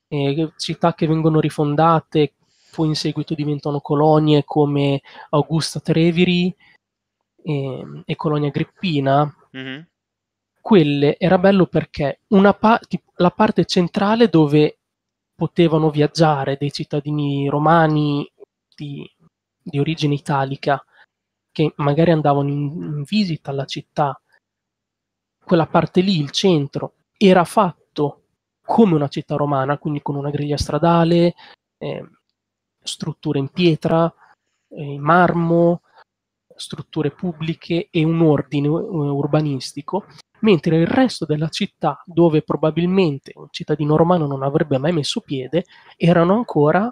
eh, città che vengono rifondate, poi in seguito diventano colonie come Augusta Treviri, e, ehm, e Colonia Agrippina, mm-hmm. quelle era bello perché pa- la parte centrale dove potevano viaggiare dei cittadini romani di, di origine italica che magari andavano in, in visita alla città, quella parte lì, il centro, era fatto come una città romana, quindi con una griglia stradale, eh, strutture in pietra, eh, in eh, marmo, strutture pubbliche e un ordine eh, urbanistico, mentre il resto della città, dove probabilmente un cittadino romano non avrebbe mai messo piede, erano ancora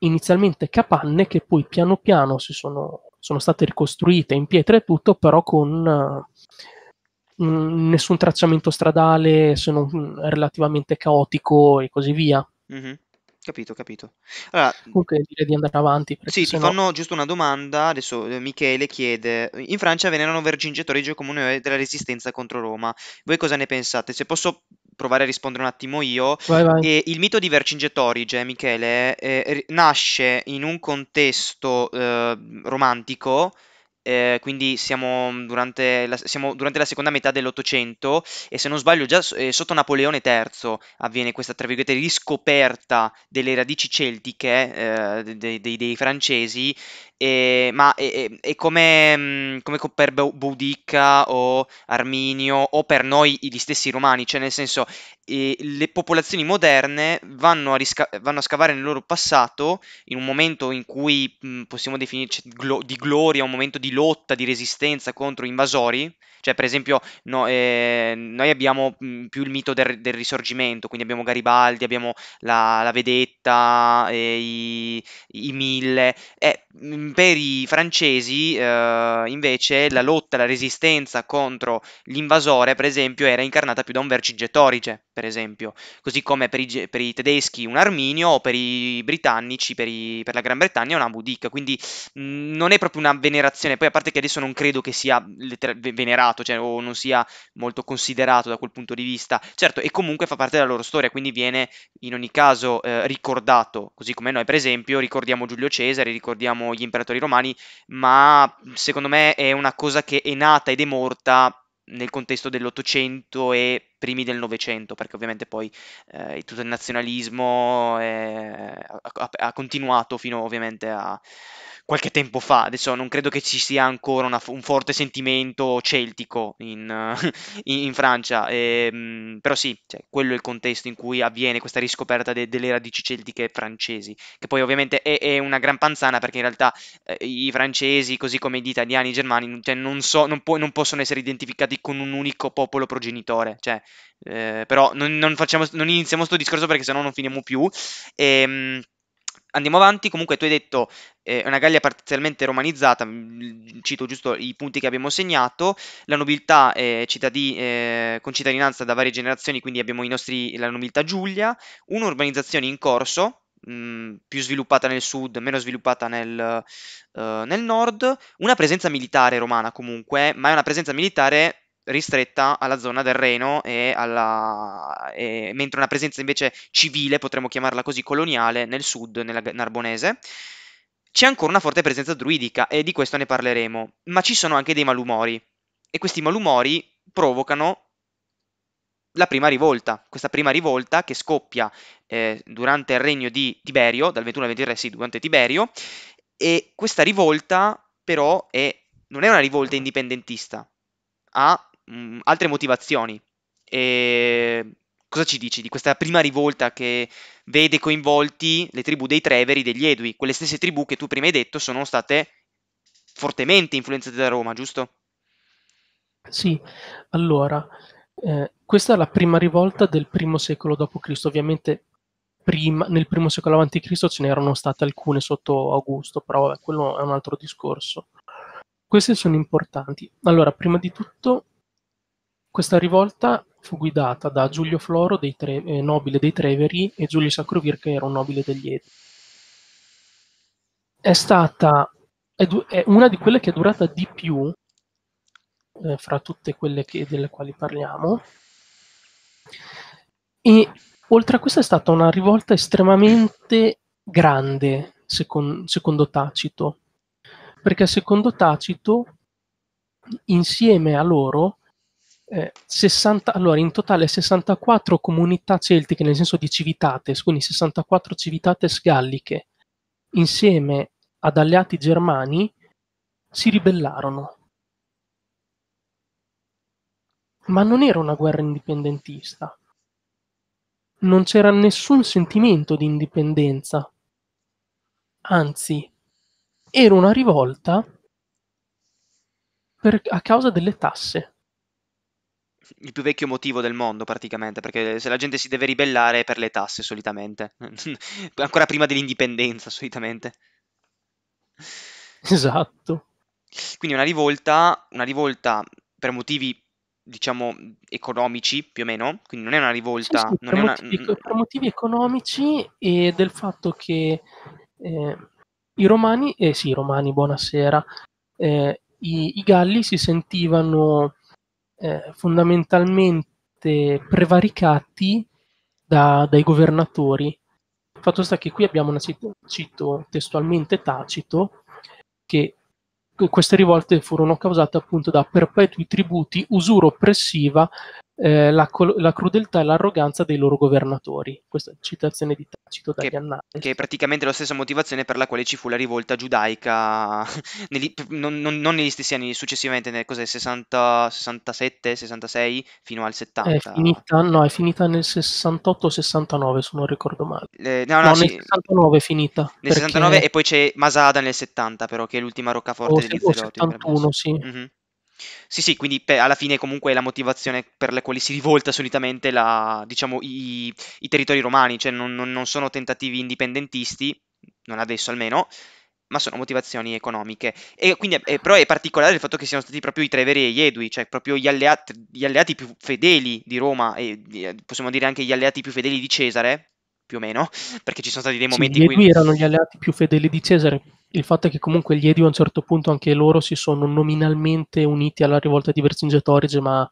inizialmente capanne che poi piano piano si sono, sono state ricostruite in pietra e tutto, però con uh, nessun tracciamento stradale se non mm, relativamente caotico e così via. Mm-hmm. Capito, capito. Allora, Comunque direi di andare avanti. sì, ti sennò- fanno
giusto una domanda. Adesso eh, Michele chiede: In Francia venerano Vergine Torreggio come un'eroe della resistenza contro Roma. Voi cosa ne pensate? Se posso provare a rispondere un attimo io, Vai, vai. e il mito di Vercingetorige, Michele, eh, eh nasce in un contesto eh, romantico eh, quindi siamo durante, la, siamo durante, la, seconda metà dell'Ottocento e se non sbaglio già eh, sotto Napoleone III avviene questa tra virgolette riscoperta delle radici celtiche eh, dei, dei, dei, francesi, ma è, come, mm, come, per Boudicca o Arminio o per noi gli stessi romani, cioè nel senso e le popolazioni moderne vanno a, risca- vanno a, scavare nel loro passato in un momento in cui mh, possiamo definirci glo- di gloria, un momento di lotta, di resistenza contro invasori. Cioè, per esempio, no, eh, noi abbiamo mh, più il mito del, del, risorgimento, quindi abbiamo Garibaldi, abbiamo la, la vedetta, eh, i, i, mille. Eh, per i francesi, eh, invece, la lotta, la resistenza contro l'invasore, per esempio, era incarnata più da un vercingetorige per esempio, così come per i, per i tedeschi un arminio o per i britannici, per, i, per la Gran Bretagna una budica, quindi mh, mhmm, non è proprio una venerazione, poi a parte che adesso non credo che sia letter- venerato, cioè, o non sia molto considerato da quel punto di vista, certo, e comunque fa parte della loro storia, quindi viene in ogni caso eh, ricordato, così come noi per esempio ricordiamo Giulio Cesare, ricordiamo gli imperatori romani, ma secondo me è una cosa che è nata ed è morta nel contesto dell'Ottocento e primi del Novecento, perché ovviamente poi eh, tutto il nazionalismo è, eh, ha, ha, continuato fino ovviamente a qualche tempo fa. Adesso non credo che ci sia ancora una, un forte sentimento celtico in, in, in Francia, e, ehm, però sì, cioè, quello è il contesto in cui avviene questa riscoperta de, delle radici celtiche francesi, che poi ovviamente è, è una gran panzana perché in realtà eh, i francesi, così come gli italiani, i germani, cioè, non, so, non, po- non possono essere identificati con un unico popolo progenitore, cioè eh, però non, non, facciamo, non iniziamo questo discorso perché sennò non finiamo più. E, ehm, andiamo avanti. Comunque, tu hai detto eh, una Gallia parzialmente romanizzata. Mm, cito giusto i punti che abbiamo segnato. La nobiltà è cittadì, eh, con cittadinanza da varie generazioni, quindi abbiamo nostri, la nobiltà Giulia, un'urbanizzazione in corso. Mm, più sviluppata nel sud, meno sviluppata nel, eh, nel nord, una presenza militare romana comunque, ma è una presenza militare ristretta alla zona del Reno e alla... E... mentre una presenza invece civile, potremmo chiamarla così, coloniale nel sud, nella Narbonese. C'è ancora una forte presenza druidica e di questo ne parleremo, ma ci sono anche dei malumori e questi malumori provocano la prima rivolta, questa prima rivolta che scoppia eh, durante il regno di Tiberio, dal 21 al 23, sì, durante Tiberio, e questa rivolta però è, non è una rivolta indipendentista, ha mh, mm, altre motivazioni. E cosa ci dici di questa prima rivolta che vede coinvolti le tribù dei Treveri, e degli Edui, quelle stesse tribù che tu prima hai detto sono state fortemente influenzate da Roma, giusto?
Sì, allora, eh, questa è la prima rivolta del primo secolo d.C., ovviamente prima, nel primo secolo a.C. ce n'erano state alcune sotto Augusto, però vabbè, quello è un altro discorso. Queste sono importanti. Allora, prima di tutto questa rivolta fu guidata da Giulio Floro, dei Tre- eh, nobile dei Treveri, e Giulio Sacrovir, che era un nobile degli Edi. È stata è, du- è una di quelle che è durata di più eh, fra tutte quelle che, delle quali parliamo. E oltre a questa è stata una rivolta estremamente grande, secondo, secondo Tacito, perché secondo Tacito, insieme a loro, 60, eh, allora in totale 64 comunità celtiche, nel senso di civitates, quindi 64 civitates galliche, insieme ad alleati germani, si ribellarono. Ma non era una guerra indipendentista. Non c'era nessun sentimento di indipendenza. Anzi, era una rivolta per, a causa delle tasse
il più vecchio motivo del mondo praticamente, perché se la gente si deve ribellare è per le tasse solitamente, ancora prima dell'indipendenza solitamente.
Esatto.
Quindi una rivolta, una rivolta per motivi diciamo economici più o meno, quindi non è una rivolta, sì, sì, per, è motivi, una...
per, motivi, economici e del fatto che eh, i romani, eh sì, i romani, buonasera, eh, i, i galli si sentivano eh, fondamentalmente prevaricati da, dai governatori. Il Fatto sta che qui abbiamo una cito, cito testualmente Tacito che queste rivolte furono causate appunto da perpetui tributi, usura oppressiva eh, la, la, crudeltà e l'arroganza dei loro governatori. Questa è citazione di Tacito dagli che,
Che è praticamente la stessa motivazione per la quale ci fu la rivolta giudaica, negli, non, non, non, negli stessi anni successivamente, nel 60, 67, 66 fino al 70. È
finita, no, è finita nel 68-69, se non ricordo male. Eh, no, no, no sì, nel 69 è finita. Nel perché... 69 e
poi c'è Masada nel 70, però, che è l'ultima roccaforte oh, degli oh, 71, sì. Mm-hmm. Sì, sì, quindi pe- alla fine comunque è la motivazione per la quale si rivolta solitamente la, diciamo, i, i territori romani, cioè non, non, non sono tentativi indipendentisti, non adesso almeno, ma sono motivazioni economiche. E quindi, eh, però è particolare il fatto che siano stati proprio i Treveri e gli Edui, cioè proprio gli alleati, gli alleati più fedeli di Roma e eh, possiamo dire anche gli alleati più fedeli di Cesare, più o meno, perché ci sono stati dei momenti sì, in cui... erano
gli alleati più fedeli di Cesare il fatto è che comunque gli Edio a un certo punto anche loro si sono nominalmente uniti alla rivolta di Vercingetorige, ma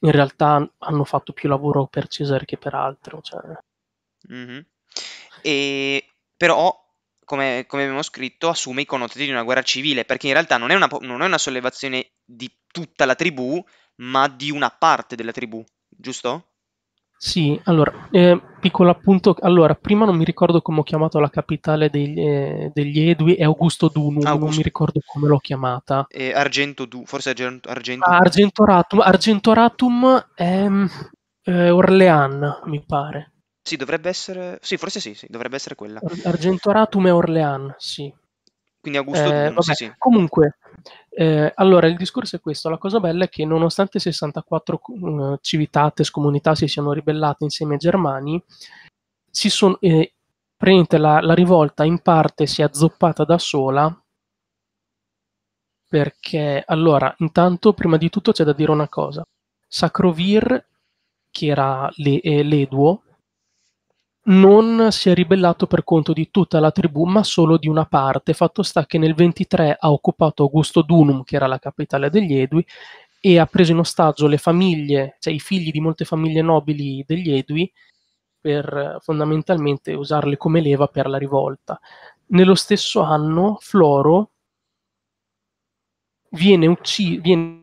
in realtà hanno fatto più lavoro per Cesare che per altro. Cioè.
Mm-hmm. E, però, come, come, abbiamo scritto, assume i connotati di una guerra civile, perché in realtà non è, una, non è una sollevazione di tutta la tribù, ma di una parte della tribù, giusto?
Sì, allora, eh, piccolo appunto, allora, prima non mi ricordo come ho chiamato la capitale degli, eh, degli Edui, è Augusto Dunum, Augusto. non mi ricordo come l'ho chiamata.
Eh, Argento du, forse Argento... Argento... Ah, Argentoratum,
Argentoratum è mm, eh, Orlean, mi pare.
Sì, dovrebbe essere, sì, forse sì, sì dovrebbe essere quella. Argentoratum e Orlean, sì. Quindi Augusto eh, Dunum, sì, sì.
Comunque, eh, allora, il discorso è questo. La cosa bella è che nonostante 64 uh, eh, civitates, comunità si siano ribellate insieme ai germani, si sono, eh, la, la, rivolta in parte si è azzoppata da sola perché, allora, intanto, prima di tutto c'è da dire una cosa. Sacrovir, che era le, eh, l'Eduo, non si è ribellato per conto di tutta la tribù, ma solo di una parte. Fatto sta che nel 23 ha occupato Augusto Dunum, che era la capitale degli Edui, e ha preso in ostaggio le famiglie, cioè i figli di molte famiglie nobili degli Edui, per fondamentalmente usarle come leva per la rivolta. Nello stesso anno Floro viene, ucci- viene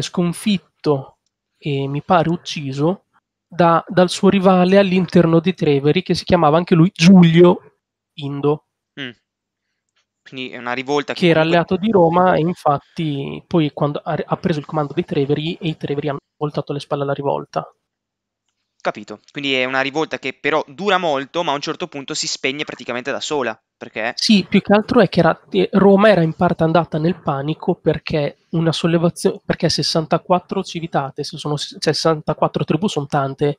sconfitto e mi pare ucciso da, dal suo rivale all'interno di Treveri che si chiamava anche lui Giulio Indo.
Mm. Quindi è una rivolta che, che era
alleato di Roma e infatti poi quando ha, ha preso il comando dei Treveri e i Treveri hanno voltato le spalle alla rivolta
capito. Quindi è una rivolta che però dura molto, ma a un certo punto si spegne praticamente da sola. Perché... Sì,
più che altro è che era, eh, Roma era in parte andata nel panico perché una sollevazione, perché 64 civitate, sono 64 tribù sono tante,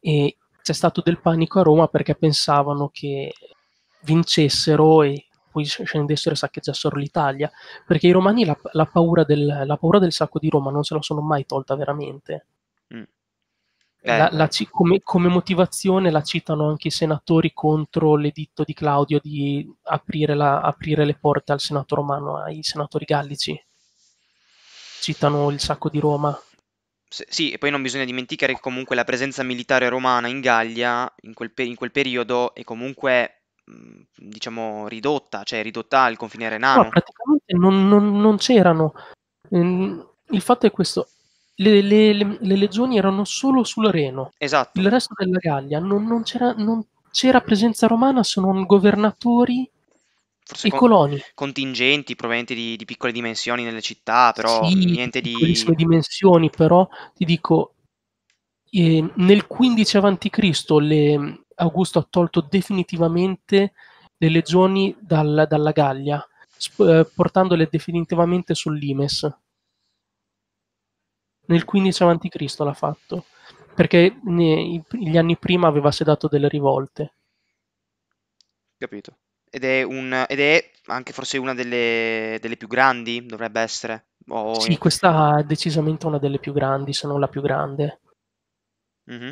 e c'è stato del panico a Roma perché pensavano che vincessero e poi scendessero e saccheggiassero l'Italia, perché i romani la, la, paura del, la, paura del, sacco di Roma non se la sono mai tolta veramente. Mm. Eh. La, la, come, come, motivazione la citano anche i senatori contro l'editto di Claudio di aprire, la, aprire, le porte al senato romano, ai senatori gallici. Citano il sacco di Roma.
sì, e poi non bisogna dimenticare che comunque la presenza militare romana in Gallia in quel, per- in quel periodo è comunque diciamo ridotta, cioè ridotta al confine
renano. No, praticamente non, non, non c'erano. Ehm, il fatto è questo, le, le, le, le legioni erano solo sul Reno. Esatto. Il resto della Gallia non, non, c'era, non c'era, presenza romana se non governatori Forse e con, coloni.
Contingenti provenienti di, di, piccole dimensioni nelle città, però sì, niente di... Piccolissime
dimensioni, però ti dico, eh, nel 15 a.C. Augusto ha tolto definitivamente le legioni dal, dalla Gallia, sp- eh, portandole definitivamente sull'Imes. Nel 15 a.C. l'ha fatto, perché nei, gli anni prima aveva sedato delle rivolte.
Capito. Ed è, un, ed è anche forse una delle, delle più grandi, dovrebbe essere. Oh, sì, in...
questa è decisamente una delle più grandi, se non la più grande.
Mm-hmm.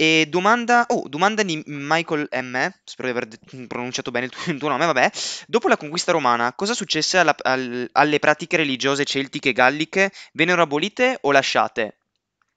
E domanda, oh, domanda di Michael M. Spero di aver pronunciato bene il tuo, il tuo nome, vabbè. Dopo la conquista romana, cosa successe alla, al, alle pratiche religiose celtiche e galliche? Vennero abolite o lasciate?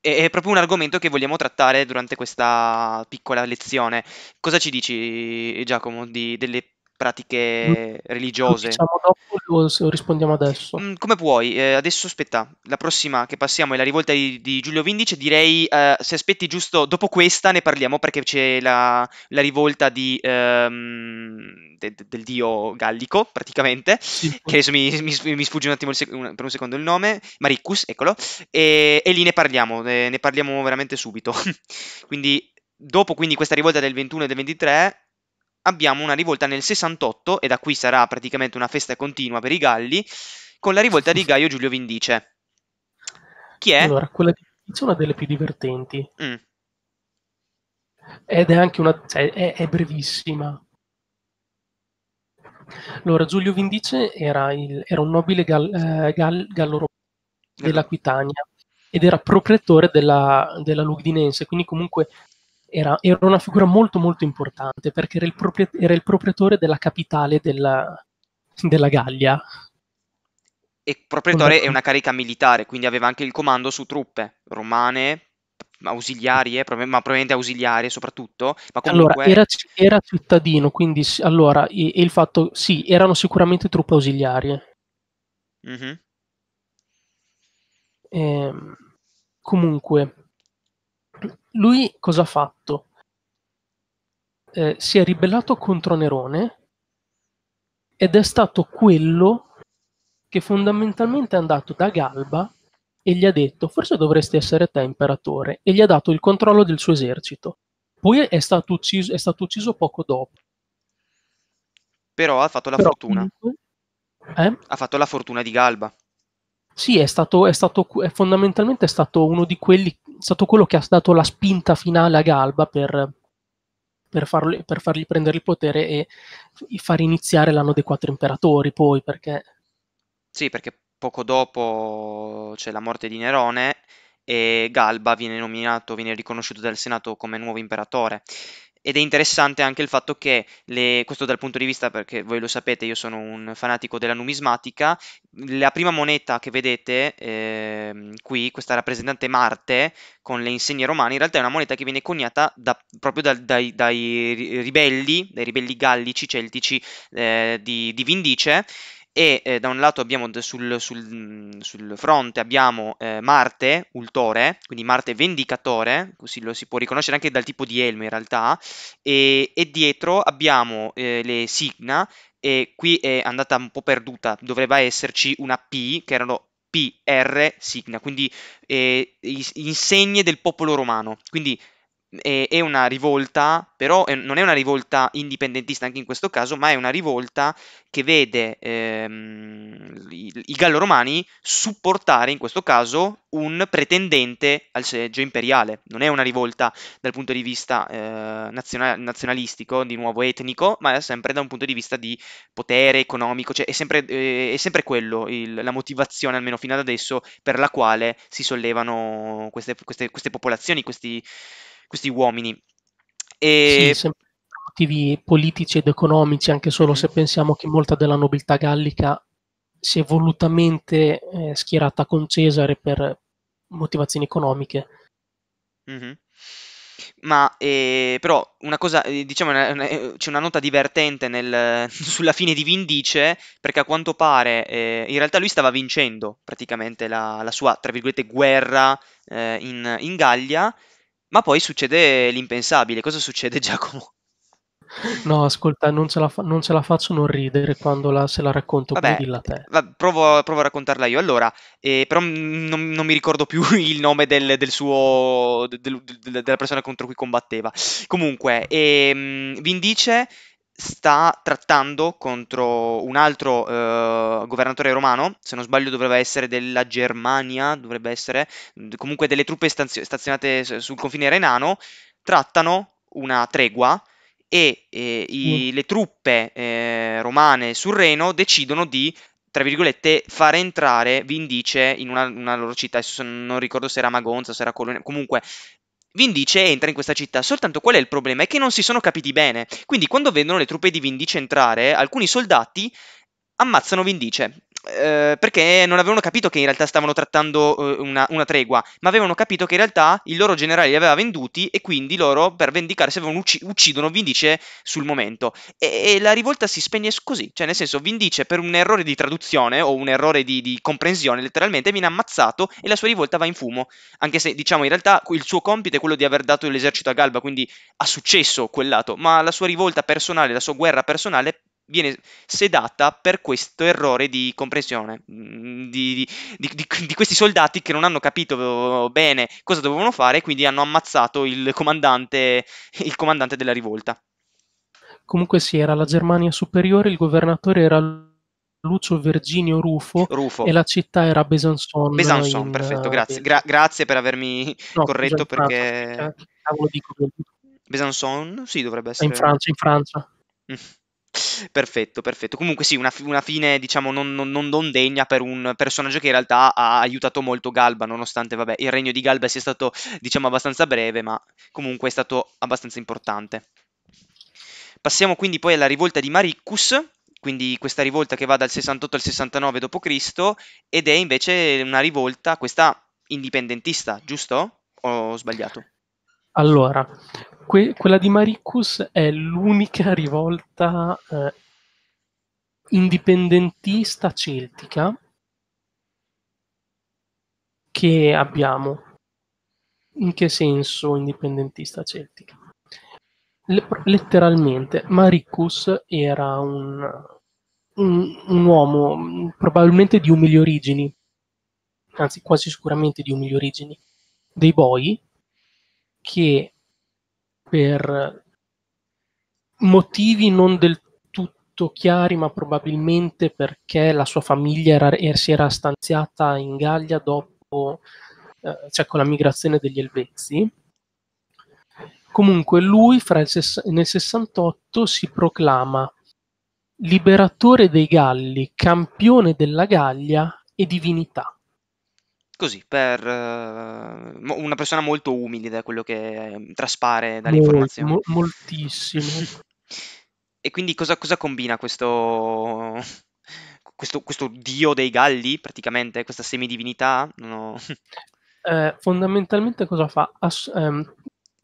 è, proprio un argomento che vogliamo trattare durante questa piccola lezione. Cosa ci dici, Giacomo, di, delle pratiche mm, religiose. Diciamo
dopo se lo rispondiamo adesso? Mm,
come puoi, eh, adesso aspetta, la prossima che passiamo è la rivolta di, di Giulio Vindice, direi eh, se aspetti giusto dopo questa ne parliamo perché c'è la, la rivolta di, ehm, de, de, del dio gallico praticamente, sì. che adesso mi, mi, mi sfugge un attimo sec- un, per un secondo il nome, Maricus, eccolo, e, e lì ne parliamo, ne, ne parliamo veramente subito. quindi dopo quindi questa rivolta del 21 e del 23 abbiamo una rivolta nel 68, e da qui sarà praticamente una festa continua per i Galli, con la rivolta di Gaio Giulio Vindice.
Chi è? Allora, quella di Vindice è una delle più divertenti. Mm. Ed è anche una... Cioè, è, è brevissima. Allora, Giulio Vindice era, il, era un nobile gal, eh, gal, gallo dell'Aquitania ecco. ed era proprietore della, della Lugdinense, quindi comunque era, era, una figura molto molto importante perché era il, propria, era il proprietore della capitale della, della Gallia.
E proprietore è una carica militare, quindi aveva anche il comando su truppe romane, ausiliarie, ma probabilmente ausiliarie soprattutto. Ma comunque... Allora, era,
era cittadino, quindi allora, e, e, il fatto, sì, erano sicuramente truppe ausiliarie. Mm-hmm. Ehm, e, comunque, lui cosa ha fatto? Eh, si è ribellato contro Nerone ed è stato quello che fondamentalmente è andato da Galba e gli ha detto forse dovresti essere te imperatore e gli ha dato il controllo del suo esercito. Poi è stato ucciso, è stato ucciso poco dopo.
Però ha fatto la Però, fortuna. Eh? Ha fatto la fortuna di Galba.
Sì, è stato, è stato è fondamentalmente è stato uno di quelli, è stato quello che ha dato la spinta finale a Galba per, per, farlo, per fargli prendere il potere e far iniziare l'anno dei quattro imperatori poi, perché...
Sì, perché poco dopo c'è la morte di Nerone e Galba viene nominato, viene riconosciuto dal Senato come nuovo imperatore ed è interessante anche il fatto che, le, questo dal punto di vista, perché voi lo sapete, io sono un fanatico della numismatica, la prima moneta che vedete eh, qui, questa rappresentante Marte, con le insegne romane, in realtà è una moneta che viene coniata da, proprio da, dai, dai, ribelli, dai ribelli gallici, celtici eh, di, di Vindice, e eh, da un lato abbiamo sul, sul, mhmm, sul fronte abbiamo eh, Marte, Ultore, quindi Marte Vendicatore, così lo si può riconoscere anche dal tipo di elmo in realtà, e, e dietro abbiamo eh, le Signa, e qui è andata un po' perduta, dovrebbe esserci una P, che erano P, R, Signa, quindi eh, insegne del popolo romano, quindi è, è una rivolta, però è, non è una rivolta indipendentista anche in questo caso, ma è una rivolta che vede ehm, i, i gallo-romani supportare in questo caso un pretendente al seggio imperiale. Non è una rivolta dal punto di vista eh, nazional- nazionalistico, di nuovo etnico, ma è sempre da un punto di vista di potere economico, cioè è sempre, eh, è sempre quello il, la motivazione, almeno fino ad adesso, per la quale si sollevano queste, queste, queste popolazioni, questi questi uomini. E... Sì, per
motivi politici ed economici, anche solo se pensiamo che molta della nobiltà gallica si è volutamente eh, schierata con Cesare per motivazioni economiche.
Mm-hmm. Ma eh, però una cosa, eh, diciamo, una, una, c'è una nota divertente nel, sulla fine di Vindice, perché a quanto pare eh, in realtà lui stava vincendo praticamente la, la sua, tra virgolette, guerra eh, in, in, Gallia, ma poi succede l'impensabile. Cosa succede, Giacomo?
No, ascolta, non ce la, fa- non ce la faccio non ridere quando la- se la racconto, Vabbè, quindi dilla te.
Va- provo-, provo, a raccontarla io. Allora, eh, però non-, non, mi ricordo più il nome del, del suo... Del- del- della persona contro cui combatteva. Comunque, ehm, Vin dice sta trattando contro un altro eh, governatore romano, se non sbaglio dovrebbe essere della Germania, dovrebbe essere comunque delle truppe stazio- stazionate sul confine renano, trattano una tregua e eh, i, mm. le truppe eh, romane sul Reno decidono di tra virgolette, fare entrare Vindice in una, una loro città. non ricordo se era Magonza, se era Colonia. Comunque, Vindice entra in questa città, soltanto qual è il problema? È che non si sono capiti bene. Quindi quando vedono le truppe di Vindice entrare, alcuni soldati ammazzano Vindice eh, perché non avevano capito che in realtà stavano trattando eh, una, una, tregua, ma avevano capito che in realtà il loro generale li aveva venduti e quindi loro per vendicarsi ucci- uccidono Vindice sul momento. E, e, la rivolta si spegne così, cioè nel senso Vindice per un errore di traduzione o un errore di, di comprensione letteralmente viene ammazzato e la sua rivolta va in fumo, anche se diciamo in realtà il suo compito è quello di aver dato l'esercito a Galba, quindi ha successo quel lato, ma la sua rivolta personale, la sua guerra personale viene sedata per questo errore di comprensione mm, di, di, di, di, questi soldati che non hanno capito eh, bene cosa dovevano fare e quindi hanno ammazzato il comandante, il comandante della rivolta.
Comunque sì, era la Germania superiore, il governatore era Lucio Virginio Rufo, Rufo, e la città era Besançon. Besançon, in, perfetto, eh, grazie.
Gra- grazie per avermi
no, corretto perché... Cioè, cavolo
Besançon, sì, dovrebbe essere... In Francia,
in Francia. Mm.
Perfetto, perfetto. Comunque sì, una, una fine diciamo non, non, non- non degna per un personaggio che in realtà ha aiutato molto Galba, nonostante vabbè, il regno di Galba sia stato diciamo abbastanza breve, ma comunque è stato abbastanza importante. Passiamo quindi poi alla rivolta di Maricus, quindi questa rivolta che va dal 68 al 69 d.C. ed è invece una rivolta, questa indipendentista, giusto? O ho sbagliato?
Allora, que- quella di Maricus è l'unica rivolta eh, indipendentista celtica che abbiamo. In che senso indipendentista celtica? Le- letteralmente, Maricus era un, un, un uomo probabilmente di umili origini, anzi quasi sicuramente di umili origini, dei boi, che per motivi non del tutto chiari, ma probabilmente perché la sua famiglia era, si era stanziata in Gallia dopo, eh, cioè con la migrazione degli Elvezzi. Comunque lui ses- nel 68 si proclama liberatore dei Galli, campione della Gallia e divinità.
Così, per uh, una persona molto umile da quello che ehm, traspare dall'informazione. Mol,
mo, moltissimo.
e quindi cosa, cosa combina questo, questo, questo, dio dei galli, praticamente, questa semidivinità? No.
Eh, fondamentalmente cosa fa? As- ehm,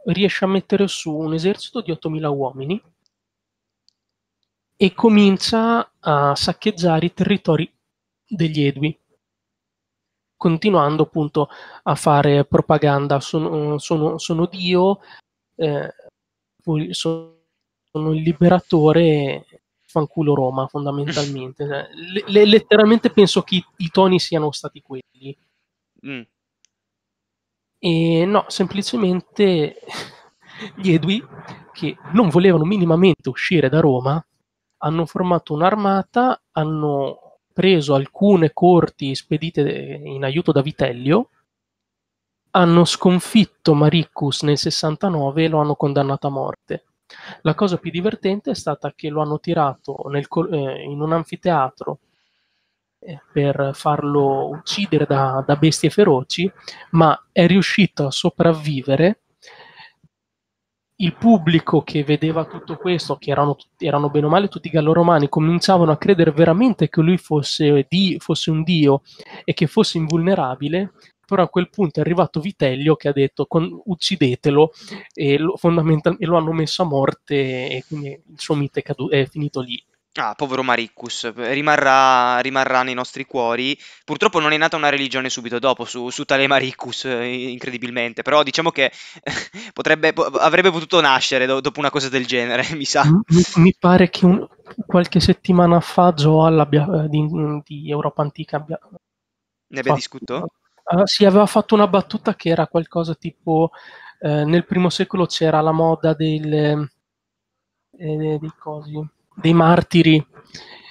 riesce a mettere su un esercito di 8.000 uomini e comincia a saccheggiare i territori degli Edui continuando appunto a fare propaganda, sono, eh, sono, sono Dio, eh, sono il liberatore, fanculo Roma fondamentalmente. Cioè, le, le, letteralmente penso che i, i, toni siano stati quelli. Mm. E no, semplicemente gli Edwi, che non volevano minimamente uscire da Roma, hanno formato un'armata, hanno preso alcune corti spedite eh, in aiuto da Vitellio, hanno sconfitto Maricus nel 69 e lo hanno condannato a morte. La cosa più divertente è stata che lo hanno tirato nel, eh, in un anfiteatro eh, per farlo uccidere da, da bestie feroci, ma è riuscito a sopravvivere il pubblico che vedeva tutto questo, che erano, erano bene o male tutti gallo-romani, cominciavano a credere veramente che lui fosse, di, fosse un dio e che fosse invulnerabile, però a quel punto è arrivato Vitellio che ha detto con, uccidetelo e lo, e lo, hanno messo a morte e quindi il suo mito è, cadu- è finito lì.
Ah, povero Maricus, rimarrà, rimarrà nei nostri cuori. Purtroppo non è nata una religione subito dopo su, su tale Maricus, eh, incredibilmente, però diciamo che potrebbe, avrebbe potuto nascere do- dopo una cosa del genere, mi sa.
Mi, pare che un, qualche settimana fa Joal abbia, eh, di, di, Europa Antica abbia...
Ne abbia discusso?
Uh, sì, aveva fatto una battuta che era qualcosa tipo eh, nel primo secolo c'era la moda del, eh, dei cosi dei martiri,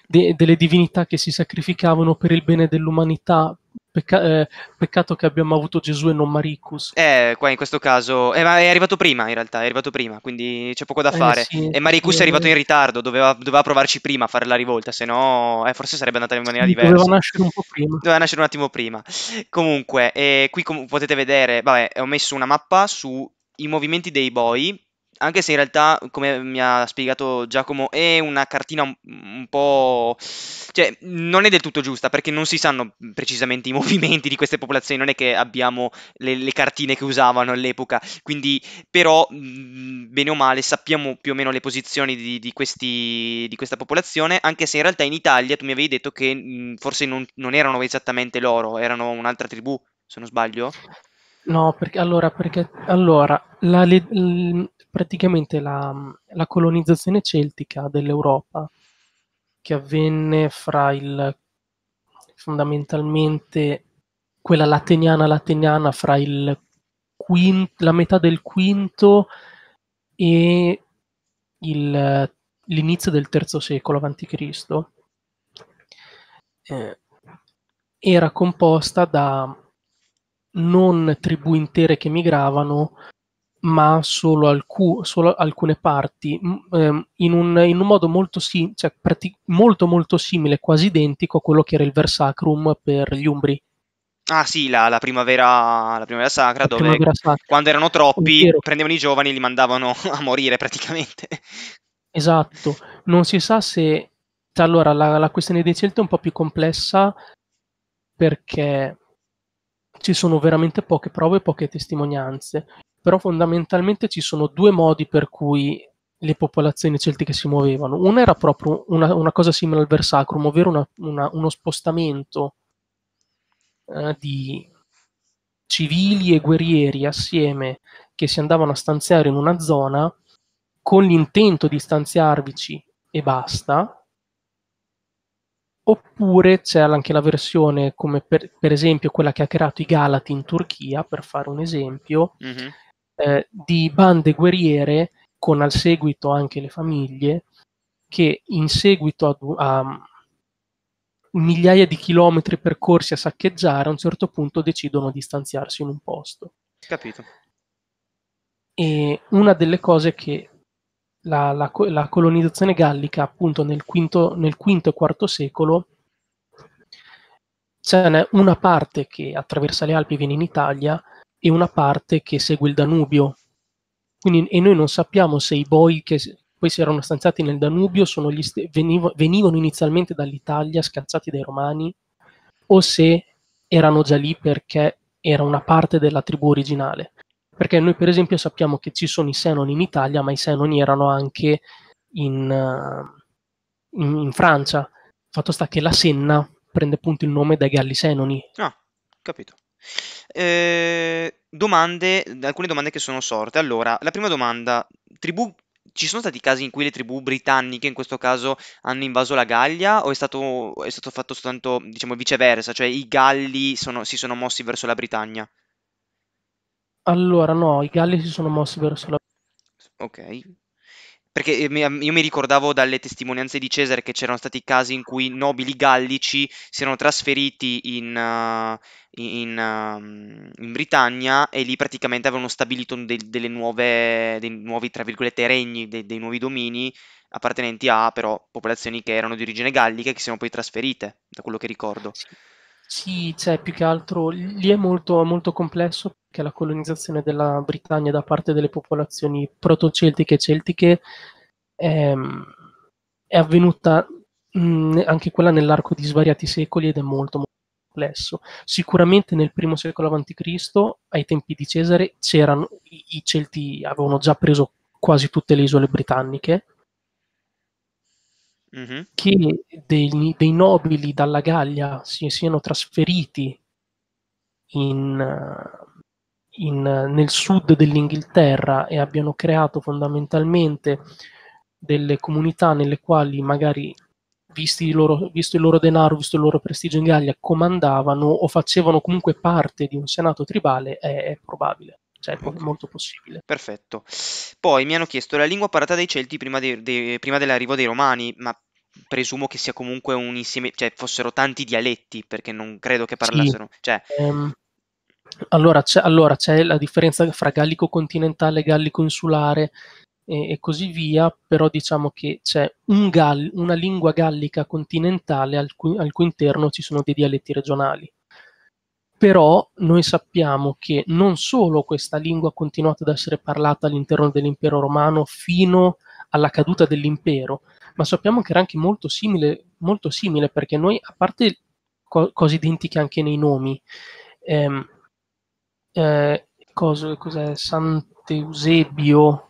de, delle divinità che si sacrificavano per il bene dell'umanità. Pecca, eh, peccato che abbiamo avuto Gesù e non Maricus.
Eh, qua in questo caso eh, ma è arrivato prima in realtà, è arrivato prima, quindi c'è poco da eh, fare. Sì, e Maricus è eh, arrivato in ritardo, doveva, doveva, provarci prima a fare la rivolta, se no eh, forse sarebbe andata in maniera doveva diversa. Doveva nascere un po' prima. Doveva nascere un attimo prima. Comunque, qui com- potete vedere, vabbè, ho messo una mappa sui movimenti dei boy anche se in realtà, come mi ha spiegato Giacomo, è una cartina un, po'... cioè non è del tutto giusta perché non si sanno precisamente i movimenti di queste popolazioni, non è che abbiamo le, le cartine che usavano all'epoca, quindi però mm, bene o male sappiamo più o meno le posizioni di, di, questi, di, questa popolazione, anche se in realtà in Italia tu mi avevi detto che mh, mm, forse non, non erano esattamente loro, erano un'altra tribù, se non sbaglio.
No, perché allora, perché allora la, praticamente la, la colonizzazione celtica dell'Europa che avvenne fra il fondamentalmente quella lateniana lateniana fra il quinto, la metà del V e il, l'inizio del III secolo a.C. Eh, era composta da non tribù intere che migravano, ma solo, alcu- solo alcune parti, ehm, in, un, in, un, modo molto, si- cioè, prati- molto, molto simile, quasi identico a quello che era il Versacrum per gli Umbri.
Ah sì, la, la, primavera, la primavera, sacra, la dove primavera sacra. quando erano troppi prendevano i giovani e li mandavano a morire praticamente.
Esatto, non si sa se... Cioè, allora, la, questione dei Celti è un po' più complessa perché ci sono veramente poche prove e poche testimonianze però fondamentalmente ci sono due modi per cui le popolazioni celtiche si muovevano. Una era proprio una, una cosa simile al versacrum, ovvero una, una, uno spostamento eh, di civili e guerrieri assieme che si andavano a stanziare in una zona con l'intento di stanziarvici e basta, oppure c'è anche la versione come per, per, esempio quella che ha creato i Galati in Turchia, per fare un esempio, mm-hmm eh, di bande guerriere con al seguito anche le famiglie che in seguito a, a mm, migliaia di chilometri percorsi a saccheggiare a un certo punto decidono di stanziarsi in un posto. Capito. E una delle cose che la, la, la colonizzazione gallica, appunto nel V e IV secolo, c'è una parte che attraversa le Alpi e viene in Italia e una parte che segue il Danubio. Quindi, e noi non sappiamo se i boi che poi si erano stanziati nel Danubio st- veniv- venivano inizialmente dall'Italia, scacciati dai Romani, o se erano già lì perché era una parte della tribù originale. Perché noi, per esempio, sappiamo che ci sono i Senoni in Italia, ma i Senoni erano anche in, uh, in, in Francia. Fatto sta che la Senna prende appunto il nome dai Galli Senoni. Ah, capito.
Ehm, domande alcune domande che sono sorte. Allora, la prima domanda: tribù ci sono stati casi in cui le tribù britanniche, in questo caso, hanno invaso la Gallia o è stato, è stato fatto soltanto, diciamo, viceversa, cioè i Galli sono- si sono mossi verso la Britannia?
Allora, no, i Galli si sono mossi verso la
Britannia. Ok perché eh, io mi ricordavo dalle testimonianze di Cesare che c'erano stati casi in cui nobili gallici si erano trasferiti in, uh, in, uh, in Britannia e lì praticamente avevano stabilito de- nuove, dei nuovi, tra virgolette, regni, de- dei nuovi domini appartenenti a però popolazioni che erano di origine gallica e che si erano poi trasferite, da
quello che ricordo. Sì. Sì, cioè più che altro lì è molto, molto complesso perché la colonizzazione della Britannia da parte delle popolazioni proto-celtiche e celtiche è, ehm, è avvenuta mh, mm, anche quella nell'arco di svariati secoli ed è molto, molto complesso. Sicuramente nel primo secolo a.C., ai tempi di Cesare, c'erano i, i Celti avevano già preso quasi tutte le isole britanniche Mm-hmm. che dei, dei, nobili dalla Gallia si siano trasferiti in, in, nel sud dell'Inghilterra e abbiano creato fondamentalmente delle comunità nelle quali magari visti loro, visto il loro denaro, visto il loro prestigio in Gallia, comandavano o facevano comunque parte di un senato tribale, è, è probabile. Cioè, è molto possibile. Perfetto.
Poi mi hanno chiesto la lingua parlata dai Celti prima, de, de, prima dell'arrivo dei Romani, ma presumo che sia comunque un insieme, cioè fossero tanti dialetti, perché non credo che parlassero. Sì. Cioè...
Um, allora, c'è, allora, c'è, la differenza fra gallico continentale, gallico insulare e, e così via, però diciamo che c'è un gall- una lingua gallica continentale al cui, al cui interno ci sono dei dialetti regionali però noi sappiamo che non solo questa lingua ha continuato ad essere parlata all'interno dell'impero romano fino alla caduta dell'impero, ma sappiamo che era anche molto simile, molto simile perché noi, a parte co- cose identiche anche nei nomi, ehm, eh, cosa, cos'è? Sant'Eusebio,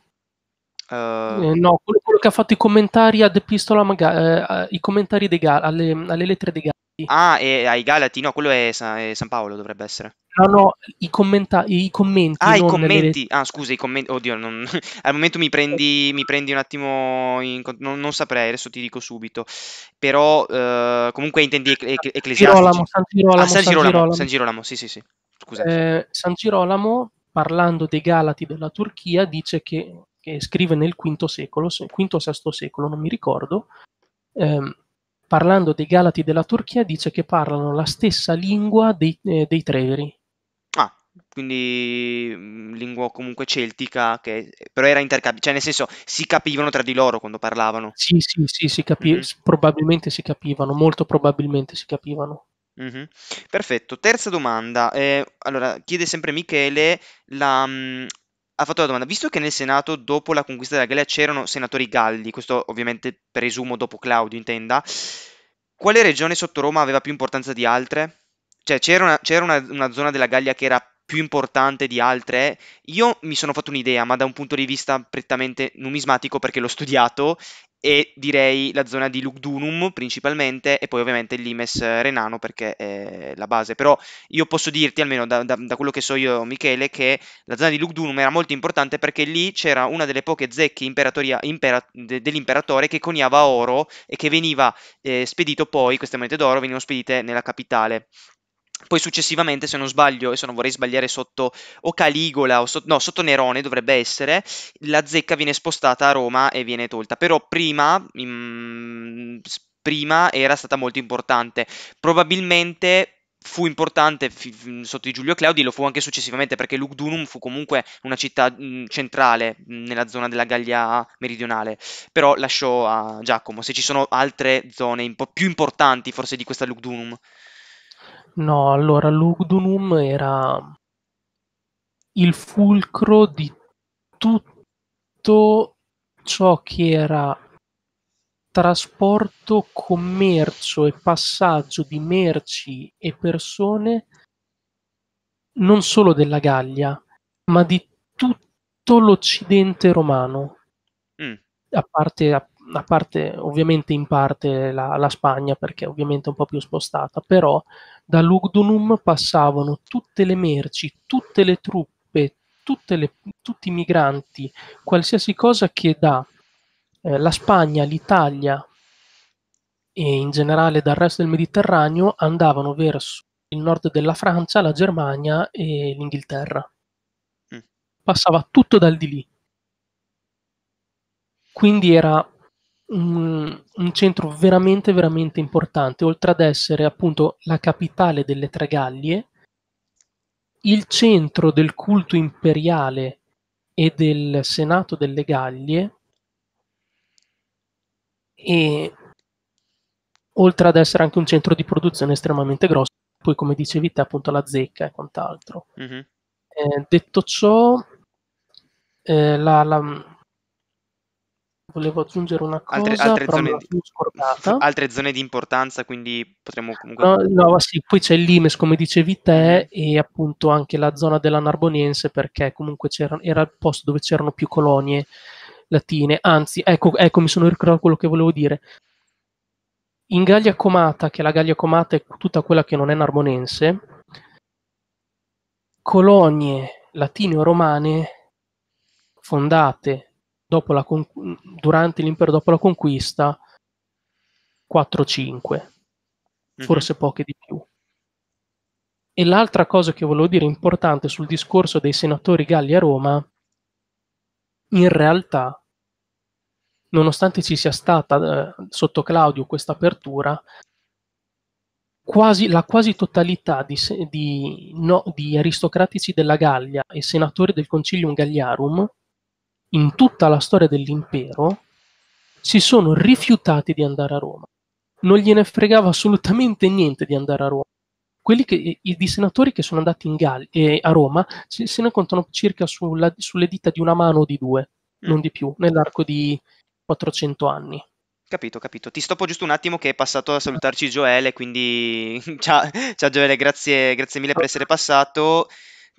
Uh, eh, no, quello, quello, che ha fatto i commentari ad Epistola, maga- eh, i commentari dei Gal- alle, alle lettere dei Gal-
Ah, e ai Galati, no, quello è San, è San Paolo dovrebbe essere.
No, no, i, commenta- i commenti. Ah, i commenti.
Le... Ah, scusa, i commenti. Oddio, non... al momento mi prendi, mi prendi un attimo. In... Non, non, saprei, adesso ti dico subito. Però, eh, comunque, intendi ec- ec- ecclesiastici. Girolamo, San Girolamo, ah, San, Girolamo, San Girolamo. San Girolamo, sì, sì, sì.
Scusa. Eh, San Girolamo, parlando dei Galati della Turchia, dice che, che scrive nel V secolo, V o VI secolo, non mi ricordo. Ehm, parlando dei Galati della Turchia, dice che parlano la stessa lingua dei, eh, dei Treveri.
Ah, quindi mm, lingua comunque celtica, che, però era intercapibile, cioè nel senso si capivano tra di loro quando parlavano.
Sì, sì, sì, si capi- mm-hmm. probabilmente si capivano, molto probabilmente si capivano.
Mm-hmm. Perfetto, terza domanda. Eh, allora, chiede sempre Michele la, mm, ha fatto la domanda, visto che nel Senato dopo la conquista della Gallia c'erano senatori galli, questo ovviamente presumo dopo Claudio intenda, quale regione sotto Roma aveva più importanza di altre? Cioè c'era una, c'era una, una zona della Gallia che era più importante di altre? Io mi sono fatto un'idea, ma da un punto di vista prettamente numismatico perché l'ho studiato e direi la zona di Lugdunum principalmente e poi ovviamente il Limes eh, Renano perché è la base però io posso dirti almeno da, da, da, quello che so io Michele che la zona di Lugdunum era molto importante perché lì c'era una delle poche zecche impera, de, dell'imperatore che coniava oro e che veniva eh, spedito poi queste monete d'oro venivano spedite nella capitale poi successivamente, se non sbaglio, e se non vorrei sbagliare sotto o Caligola o so, no, sotto Nerone dovrebbe essere, la zecca viene spostata a Roma e viene tolta. Però prima, mh, prima era stata molto importante. Probabilmente fu importante f- sotto Giulio Claudi, lo fu anche successivamente perché Lugdunum fu comunque una città mh, centrale mh, nella zona della Gallia meridionale, però lasciò a Giacomo se ci sono altre zone impo- più importanti forse di questa Lugdunum.
No, allora l'Ugdunum era il fulcro di tutto ciò che era trasporto, commercio e passaggio di merci e persone non solo della Gallia, ma di tutto l'Occidente romano, mm. a, parte, a, a, parte, ovviamente in parte la, la Spagna perché ovviamente è un po' più spostata, però da Lugdunum passavano tutte le merci, tutte le truppe, tutte le, tutti i migranti, qualsiasi cosa che da eh, la Spagna, l'Italia e in generale dal resto del Mediterraneo andavano verso il nord della Francia, la Germania e l'Inghilterra. Mm. Passava tutto dal di lì. Quindi era un, un, centro veramente, veramente importante, oltre ad essere appunto la capitale delle Tre Gallie, il centro del culto imperiale e del Senato delle Gallie, e oltre ad essere anche un centro di produzione estremamente grosso, poi come dicevi te appunto la zecca e quant'altro. Mm-hmm. Eh, detto ciò, eh, la, la volevo aggiungere una cosa, altre, altre zone, di,
altre zone di importanza, quindi potremmo comunque... No, no, sì,
poi c'è il Limes, come dicevi te, e appunto anche la zona della Narboniense, perché comunque era il posto dove c'erano più colonie latine. Anzi, ecco, ecco mi sono ricordato quello che volevo dire. In Gallia Comata, che la Gallia Comata è tutta quella che non è narbonense, colonie latine o romane fondate con- durante l'impero dopo la conquista 4-5, mm-hmm. forse poche di più. E l'altra cosa che volevo dire importante sul discorso dei senatori galli a Roma, in realtà, nonostante ci sia stata eh, sotto Claudio questa apertura, quasi, la quasi totalità di, di, no, di aristocratici della Gallia e senatori del Concilium Galliarum in tutta la storia dell'impero si sono rifiutati di andare a Roma. Non gliene fregava assolutamente niente di andare a Roma. Quelli che, i, i senatori che sono andati Galli, eh, a Roma se, se, ne contano circa sulla, sulle dita di una mano o di due, mm. non di più, nell'arco di 400 anni.
Capito, capito. Ti stoppo giusto un attimo che è passato a salutarci Joele, quindi ciao, ciao Joele, grazie, grazie mille per essere passato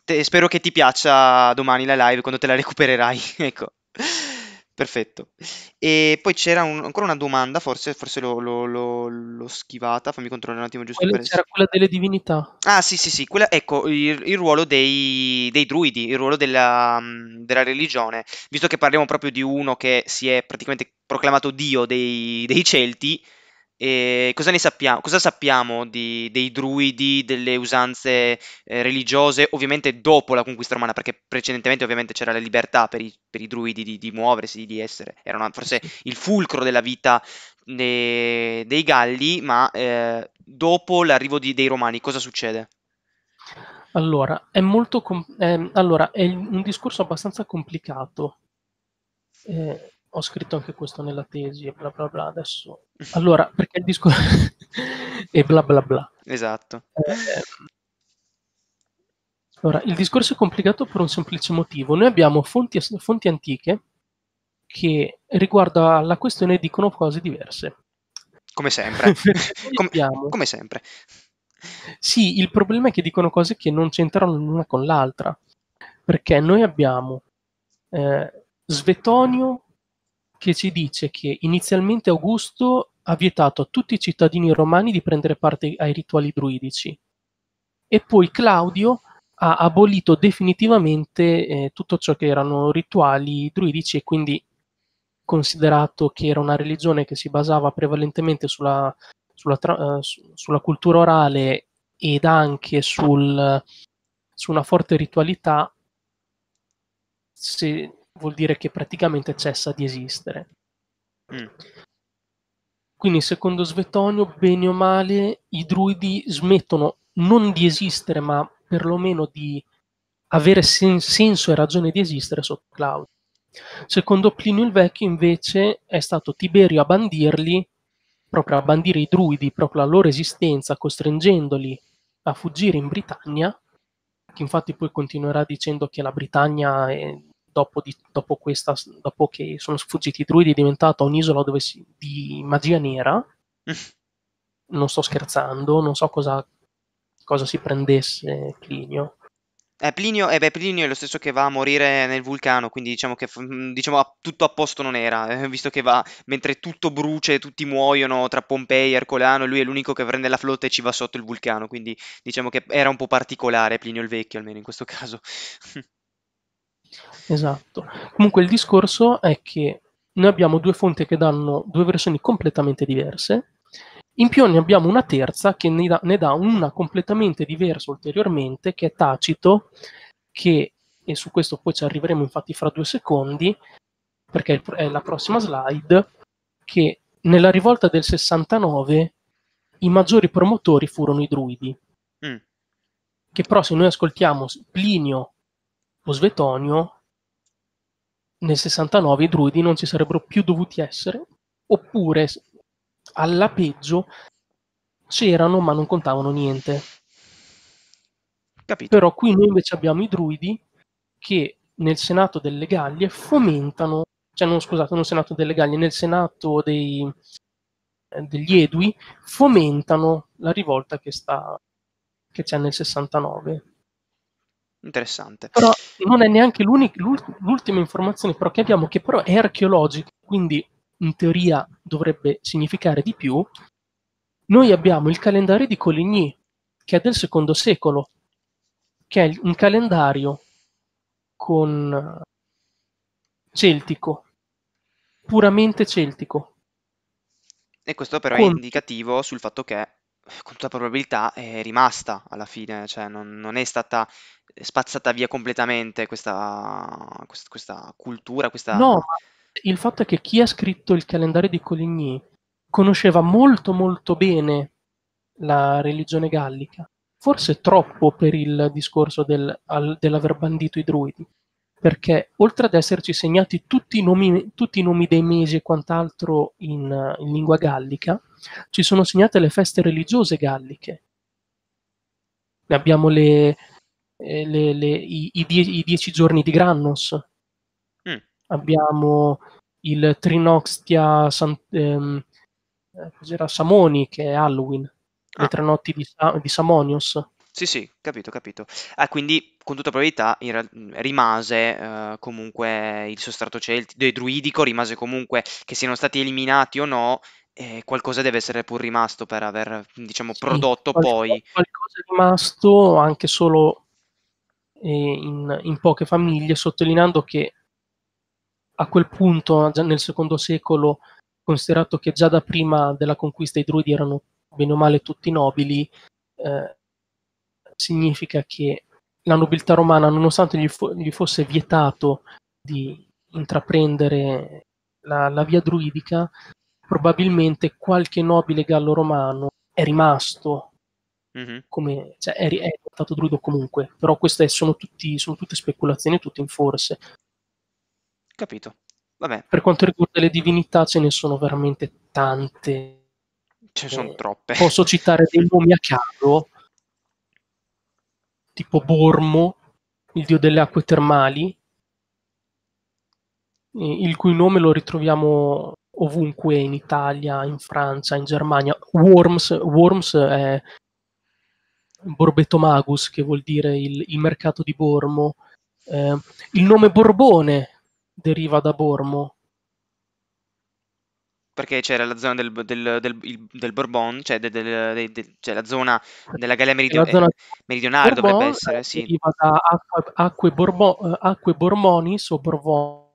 te, spero che ti piaccia domani la live quando te la recupererai. ecco. Perfetto. E poi c'era un, ancora una domanda, forse, forse l'ho, l'ho, l'ho, schivata, fammi controllare un attimo giusto quella per C'era
quella delle divinità.
Ah sì sì sì, quella, ecco il, il ruolo dei, dei, druidi, il ruolo della, mm, della, religione, visto che parliamo proprio di uno che si è praticamente proclamato dio dei, dei Celti, e cosa ne sappiamo? Cosa sappiamo di, dei druidi, delle usanze eh, religiose, ovviamente dopo la conquista romana, perché precedentemente ovviamente c'era la libertà per i, per i druidi di, di, muoversi, di essere, erano forse il fulcro della vita de, dei Galli, ma eh, dopo l'arrivo di, dei Romani cosa succede?
Allora, è, com- eh, allora, è un discorso abbastanza complicato. Eh, ho scritto anche questo nella tesi e bla bla bla adesso. Allora, perché il discorso... e bla bla bla. Esatto. Eh, allora, il discorso è complicato per un semplice motivo. Noi abbiamo fonti, fonti antiche che riguardo alla questione dicono cose diverse.
Come sempre.
come, come sempre. Sì, il problema è che dicono cose che non c'entrano l'una con l'altra. Perché noi abbiamo eh, Svetonio che ci dice che inizialmente Augusto ha vietato a tutti i cittadini romani di prendere parte ai rituali druidici e poi Claudio ha abolito definitivamente eh, tutto ciò che erano rituali druidici e quindi considerato che era una religione che si basava prevalentemente sulla, sulla, tra, eh, sulla cultura orale ed anche sul, su una forte ritualità, se, vuol dire che praticamente cessa di esistere. Mm. Quindi, secondo Svetonio, bene o male, i druidi smettono non di esistere, ma perlomeno di avere sen- senso e ragione di esistere sotto Claudio. Secondo Plinio il Vecchio, invece, è stato Tiberio a bandirli, proprio a bandire i druidi, proprio la loro esistenza, costringendoli a fuggire in Britannia, che infatti poi continuerà dicendo che la Britannia è dopo, di, dopo, questa, dopo che sono sfuggiti i druidi è diventata un'isola si, di magia nera. Mm. non sto scherzando, non so cosa, cosa si prendesse Plinio.
Eh, Plinio, eh beh, Plinio, è lo stesso che va a morire nel vulcano, quindi diciamo che mm, diciamo, tutto a posto non era, eh, visto che va, mentre tutto brucia e tutti muoiono tra Pompei e Ercolano, lui è l'unico che prende la flotta e ci va sotto il vulcano, quindi diciamo che era un po' particolare Plinio il vecchio, almeno in questo caso.
Esatto. Comunque il discorso è che noi abbiamo due fonti che danno due versioni completamente diverse, in più ne abbiamo una terza che ne dà, ne dà una completamente diversa ulteriormente, che è Tacito, che, e su questo poi ci arriveremo infatti fra due secondi, perché è la prossima slide, che nella rivolta del 69 i maggiori promotori furono i druidi. Mm. Che però se noi ascoltiamo Plinio o Svetonio nel 69 i druidi non ci sarebbero più dovuti essere, oppure alla peggio c'erano ma non contavano niente. Capito. Però qui noi invece abbiamo i druidi che nel Senato delle Gallie fomentano, cioè non scusate, non Senato delle Gallie, nel Senato dei, eh, degli Edui fomentano la rivolta che, sta, che c'è nel 69.
Interessante. Però
non è neanche l'ultima informazione però che abbiamo, che però è archeologico, quindi in teoria dovrebbe significare di più. Noi abbiamo il calendario di Coligny, che è del secondo secolo, che è un calendario con eh, celtico, puramente celtico.
E questo però con... è indicativo sul fatto che con tutta probabilità è rimasta alla fine, cioè non, non è stata spazzata via completamente questa, questa, questa cultura, questa... No,
il fatto è che chi ha scritto il calendario di Coligny conosceva molto molto bene la religione gallica, forse troppo per il discorso del, al, dell'aver bandito i druidi, perché oltre ad esserci segnati tutti i nomi, tutti i nomi dei mesi e quant'altro in, in lingua gallica, ci sono segnate le feste religiose galliche. Ne abbiamo le, eh, le, le, i, i, die, i, dieci giorni di Grannos, mm. abbiamo il Trinoxtia San, ehm, eh, Samoni, che è Halloween, ah. le tre notti di, di Samonios. Sì, sì, capito, capito.
Ah, quindi con tutta probabilità in rimase eh, comunque il sostrato celtico, druidico, rimase comunque che siano stati eliminati o no, eh, qualcosa deve essere pur rimasto per aver, diciamo, Sì, prodotto qualco- poi.
qualcosa è rimasto anche solo eh, in, in poche famiglie, sottolineando che a quel punto, già nel secondo secolo, considerato che già da prima della conquista i druidi erano bene o male tutti nobili, eh, significa che la nobiltà romana, nonostante gli, fo- gli fosse vietato di intraprendere la, la, via druidica, probabilmente qualche nobile gallo-romano è rimasto mm-hmm. come, cioè è, è diventato druido comunque, però queste sono, tutti, sono tutte speculazioni, tutte in forse. Capito. Vabbè. Per quanto riguarda le divinità, ce ne sono veramente tante. Ce ne sono eh, troppe. Posso citare dei nomi a caso, tipo Bormo, il dio delle acque termali, il cui nome lo ritroviamo ovunque in Italia, in Francia, in Germania. Worms, Worms è Borbetomagus, che vuol dire il, il mercato di Bormo. Eh, il nome Borbone deriva da Bormo,
perché c'era la zona del, del, del, del Bourbon, cioè, cioè, la zona della Gallia meridio- la meridionale Bourbon, dovrebbe essere, eh, sì.
Deriva da acque, acque, Bourbon, eh, acque Bormonis o Borvonis,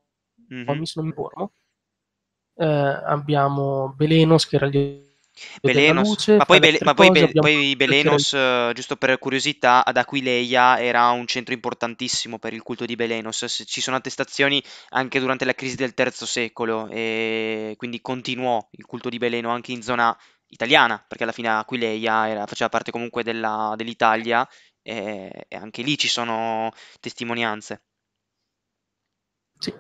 mm-hmm. non mi bormo. Eh, abbiamo Belenos, che era il Belenos. Luce, ma poi, Be- ma poi, Be- poi Belenos,
uh, eh, giusto per curiosità, ad Aquileia era un centro importantissimo per il culto di Belenos. Ci sono attestazioni anche durante la crisi del terzo secolo, e quindi continuò il culto di Beleno anche in zona italiana, perché alla fine Aquileia era, faceva parte comunque della, dell'Italia e, e anche lì ci sono testimonianze.
Sì,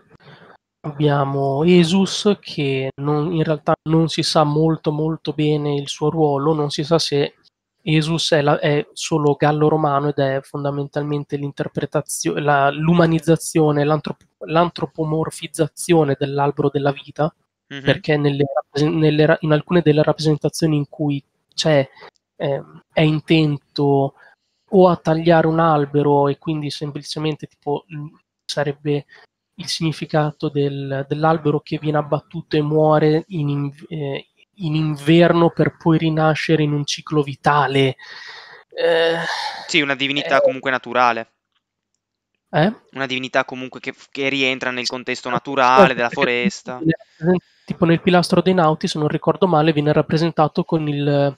Abbiamo Esus che non, in realtà non si sa molto molto bene il suo ruolo, non si sa se Esus è, la, è solo gallo-romano ed è fondamentalmente l'interpretazione, la, l'umanizzazione, l'antrop- l'antropomorfizzazione dell'albero della vita, mm-hmm. perché nelle, nelle, in alcune delle rappresentazioni in cui c'è, eh, è intento o a tagliare un albero e quindi semplicemente tipo sarebbe il significato del, dell'albero che viene abbattuto e muore in, eh, in, inverno per poi rinascere in un ciclo vitale.
Eh, sì, una divinità eh, comunque naturale. Eh? Una divinità comunque che, che, rientra nel contesto esatto, naturale della foresta.
Tipo nel pilastro dei Nauti, se non ricordo male, viene rappresentato con il...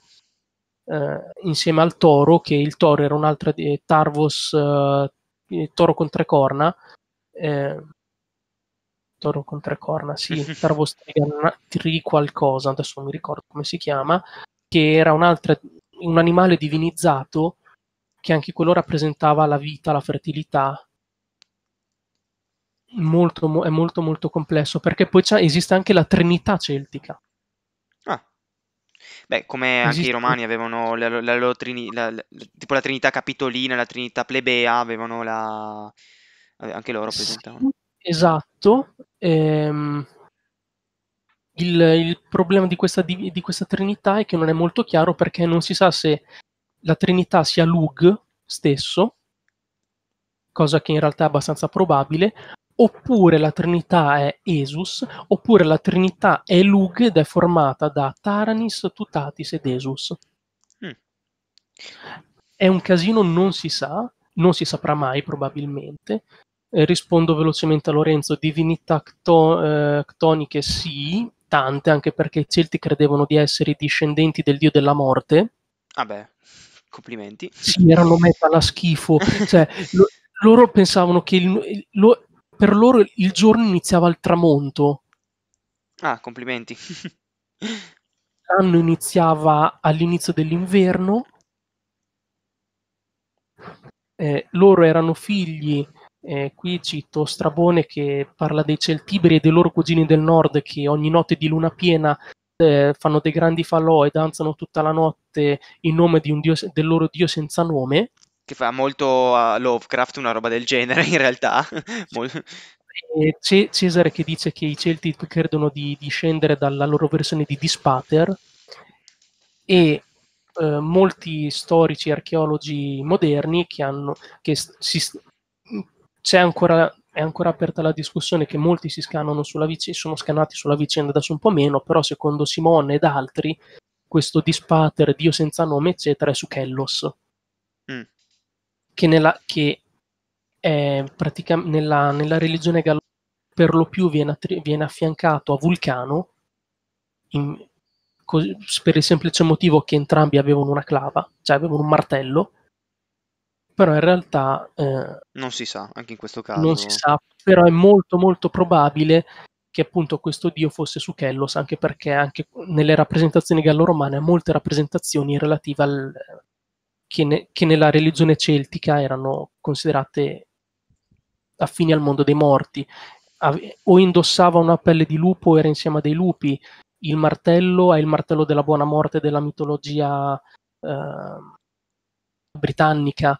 Eh, insieme al toro, che il toro era un'altra di Tarvos, eh, toro con tre corna, eh, toro con tre corna, sì, Tarvo Tree qualcosa, adesso non mi ricordo come si chiama, che era un altro, animale divinizzato che anche quello rappresentava la vita, la fertilità. Molto, mo- è molto molto complesso perché poi esiste anche la Trinità celtica. Ah.
Beh, come esiste... anche i romani avevano la, la, la, trini- la, tipo la Trinità capitolina, la Trinità plebea, avevano la... Eh, anche loro presentavano.
Sì Esatto. Ehm, il, il, problema di questa, di, di questa, trinità è che non è molto chiaro perché non si sa se la trinità sia Lug stesso, cosa che in realtà è abbastanza probabile, oppure la trinità è Esus, oppure la trinità è Lug ed è formata da Taranis, Tutatis ed Esus. Mm. È un casino, non si sa, non si saprà mai probabilmente, eh, rispondo velocemente a Lorenzo, divinità cto- eh, ctoniche sì, tante, anche perché i Celti credevano di essere i discendenti del dio della morte.
Vabbè, ah complimenti. Sì,
erano meta alla schifo, cioè, lo, loro pensavano che il, lo, per loro il giorno iniziava al tramonto.
Ah, complimenti.
L'anno iniziava all'inizio dell'inverno. Eh, loro erano figli eh, qui cito Strabone che parla dei Celtiberi e dei loro cugini del nord che ogni notte di luna piena eh, fanno dei grandi falò e danzano tutta la notte in nome dio, del loro dio senza nome.
Che fa molto a ah, Lovecraft una roba del genere in realtà.
e c'è Cesare che dice che i Celti credono di discendere dalla loro versione di Dispater e eh, molti storici archeologi moderni che, hanno, che si, c'è ancora è ancora aperta la discussione che molti si scannano sulla vicenda, sono scannati sulla vicenda adesso un po' meno, però secondo Simone ed altri questo dispater, Dio senza nome, eccetera, è su Kellos. Mm. Che, nella, che pratica, nella, nella, religione gallo per lo più viene, viene affiancato a Vulcano, in, cos- per il semplice motivo che entrambi avevano una clava, cioè avevano un martello, però in realtà... Eh,
non si sa, anche in questo caso. Non si sa,
però è molto molto probabile che appunto questo dio fosse su Kellos, anche perché anche nelle rappresentazioni gallo-romane molte rappresentazioni relative al... che, ne, che nella religione celtica erano considerate affini al mondo dei morti, o indossava una pelle di lupo o era insieme a dei lupi, il martello è il martello della buona morte della mitologia eh, britannica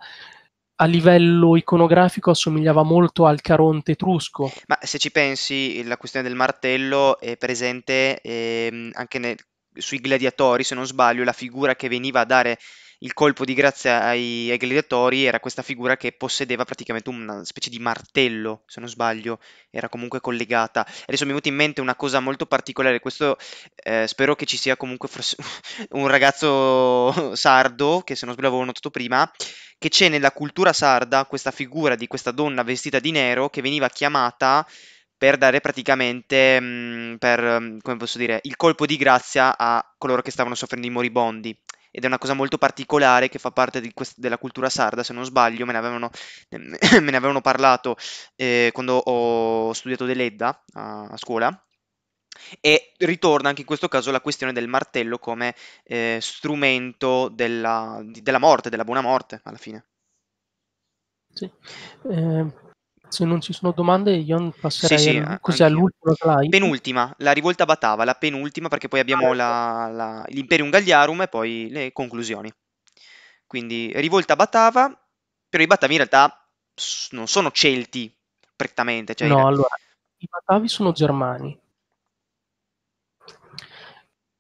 a livello iconografico assomigliava molto al Caronte etrusco.
Ma se ci pensi, la questione del martello è presente ehm, anche nel, sui gladiatori, se non sbaglio, la figura che veniva a dare il colpo di grazia ai, ai gladiatori era questa figura che possedeva praticamente una specie di martello, se non sbaglio, era comunque collegata. Adesso mi è venuta in mente una cosa molto particolare, questo eh, spero che ci sia comunque forse un ragazzo sardo, che se non sbaglio avevo notato prima, che c'è nella cultura sarda questa figura di questa donna vestita di nero che veniva chiamata per dare praticamente, mm, per, mm, come posso dire, il colpo di grazia a coloro che stavano soffrendo i moribondi ed è una cosa molto particolare che fa parte quest- della cultura sarda, se non sbaglio, me ne avevano, me ne avevano parlato eh, quando ho studiato dell'Edda a, a scuola, e ritorna anche in questo caso la questione del martello come eh, strumento della, della, morte, della buona morte alla fine.
Sì. Eh, se non ci sono domande io passerei sì, sì, così all'ultima slide. Penultima,
la rivolta batava, la penultima perché poi abbiamo la, la, l'Imperium Gagliarum e poi le conclusioni. Quindi rivolta batava, però i batavi in realtà non sono celti prettamente. Cioè no, in... allora,
i batavi sono germani.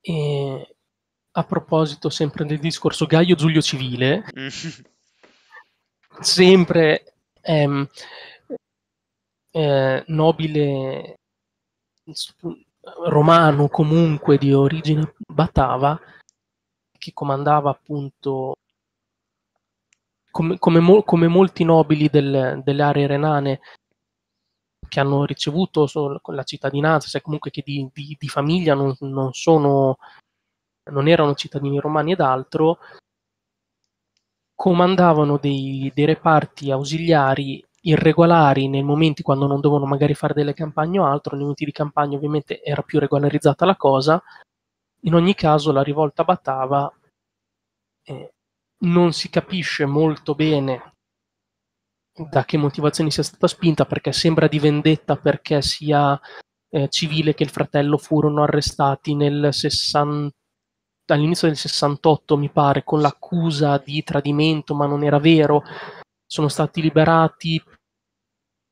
E a proposito sempre del discorso Gaio Giulio Civile, mm. sempre... Ehm, eh, nobile romano comunque di origine batava che comandava appunto come, come, mo, come molti nobili del, delle aree renane che hanno ricevuto la cittadinanza, cioè comunque che di, di, di famiglia non, non, sono, non erano cittadini romani ed altro, comandavano dei, dei reparti ausiliari irregolari nei momenti quando non devono magari fare delle campagne o altro, nei minuti di campagna ovviamente era più regolarizzata la cosa, in ogni caso la rivolta batava, eh, non si capisce molto bene da che motivazioni sia stata spinta, perché sembra di vendetta, perché sia eh, civile che il fratello furono arrestati nel 60 all'inizio del 68, mi pare, con l'accusa di tradimento, ma non era vero. Sono stati liberati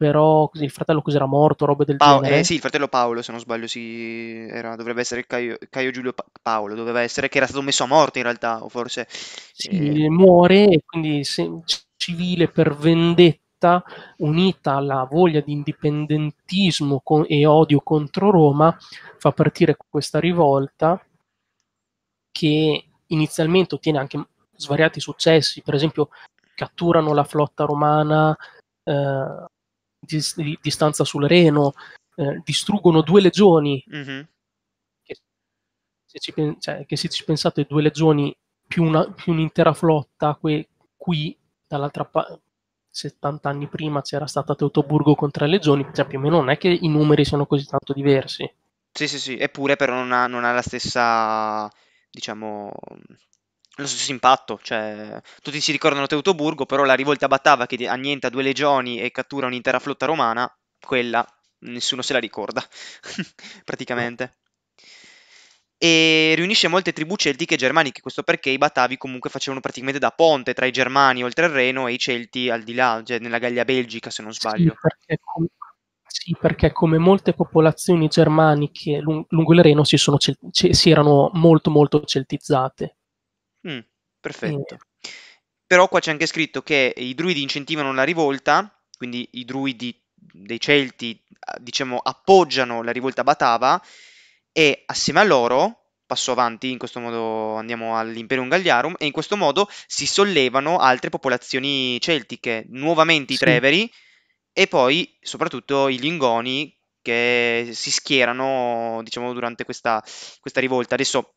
però il fratello così era morto, robe del Paolo, genere. Eh sì,
il fratello Paolo, se non sbaglio, sì, era, dovrebbe essere Caio, Caio Giulio pa- Paolo, doveva essere che era stato messo a morte in realtà, o forse...
Sì, eh... muore e quindi se, civile per vendetta unita alla voglia di indipendentismo con, e odio contro Roma fa partire questa rivolta che inizialmente ottiene anche svariati successi, per esempio catturano la flotta romana, eh, dis- di distanza sul reno, eh, distruggono due legioni. Mm-hmm. Che, se ci cioè, che se ci pensate, due legioni più, una, più un'intera flotta que- qui dall'altra parte. 70 anni prima c'era stata Teutoburgo con tre legioni, cioè più o meno non è che i numeri siano così tanto diversi.
Sì, sì, sì, eppure però non ha, non ha la stessa, diciamo, lo stesso impatto, cioè tutti si ricordano Teutoburgo, però la rivolta battava che annienta due legioni e cattura un'intera flotta romana, quella nessuno se la ricorda, praticamente. E riunisce molte tribù celtiche e germaniche, questo perché i Batavi comunque facevano praticamente da ponte tra i germani oltre il Reno e i Celti al di là, cioè nella Gallia belgica se non sbaglio.
Sì, perché, com- sì, perché come molte popolazioni germaniche lung- lungo il Reno si, ce- si erano molto molto celtizzate Mh, mm, perfetto. Quindi
però qua c'è anche scritto che i druidi incentivano la rivolta, quindi i druidi dei Celti, diciamo, appoggiano la rivolta batava e assieme a loro, passo avanti, in questo modo andiamo all'Imperium Galliarum, e in questo modo si sollevano altre popolazioni celtiche, nuovamente i Sì. Treveri e poi soprattutto i Lingoni che si schierano, diciamo, durante questa, questa rivolta. Adesso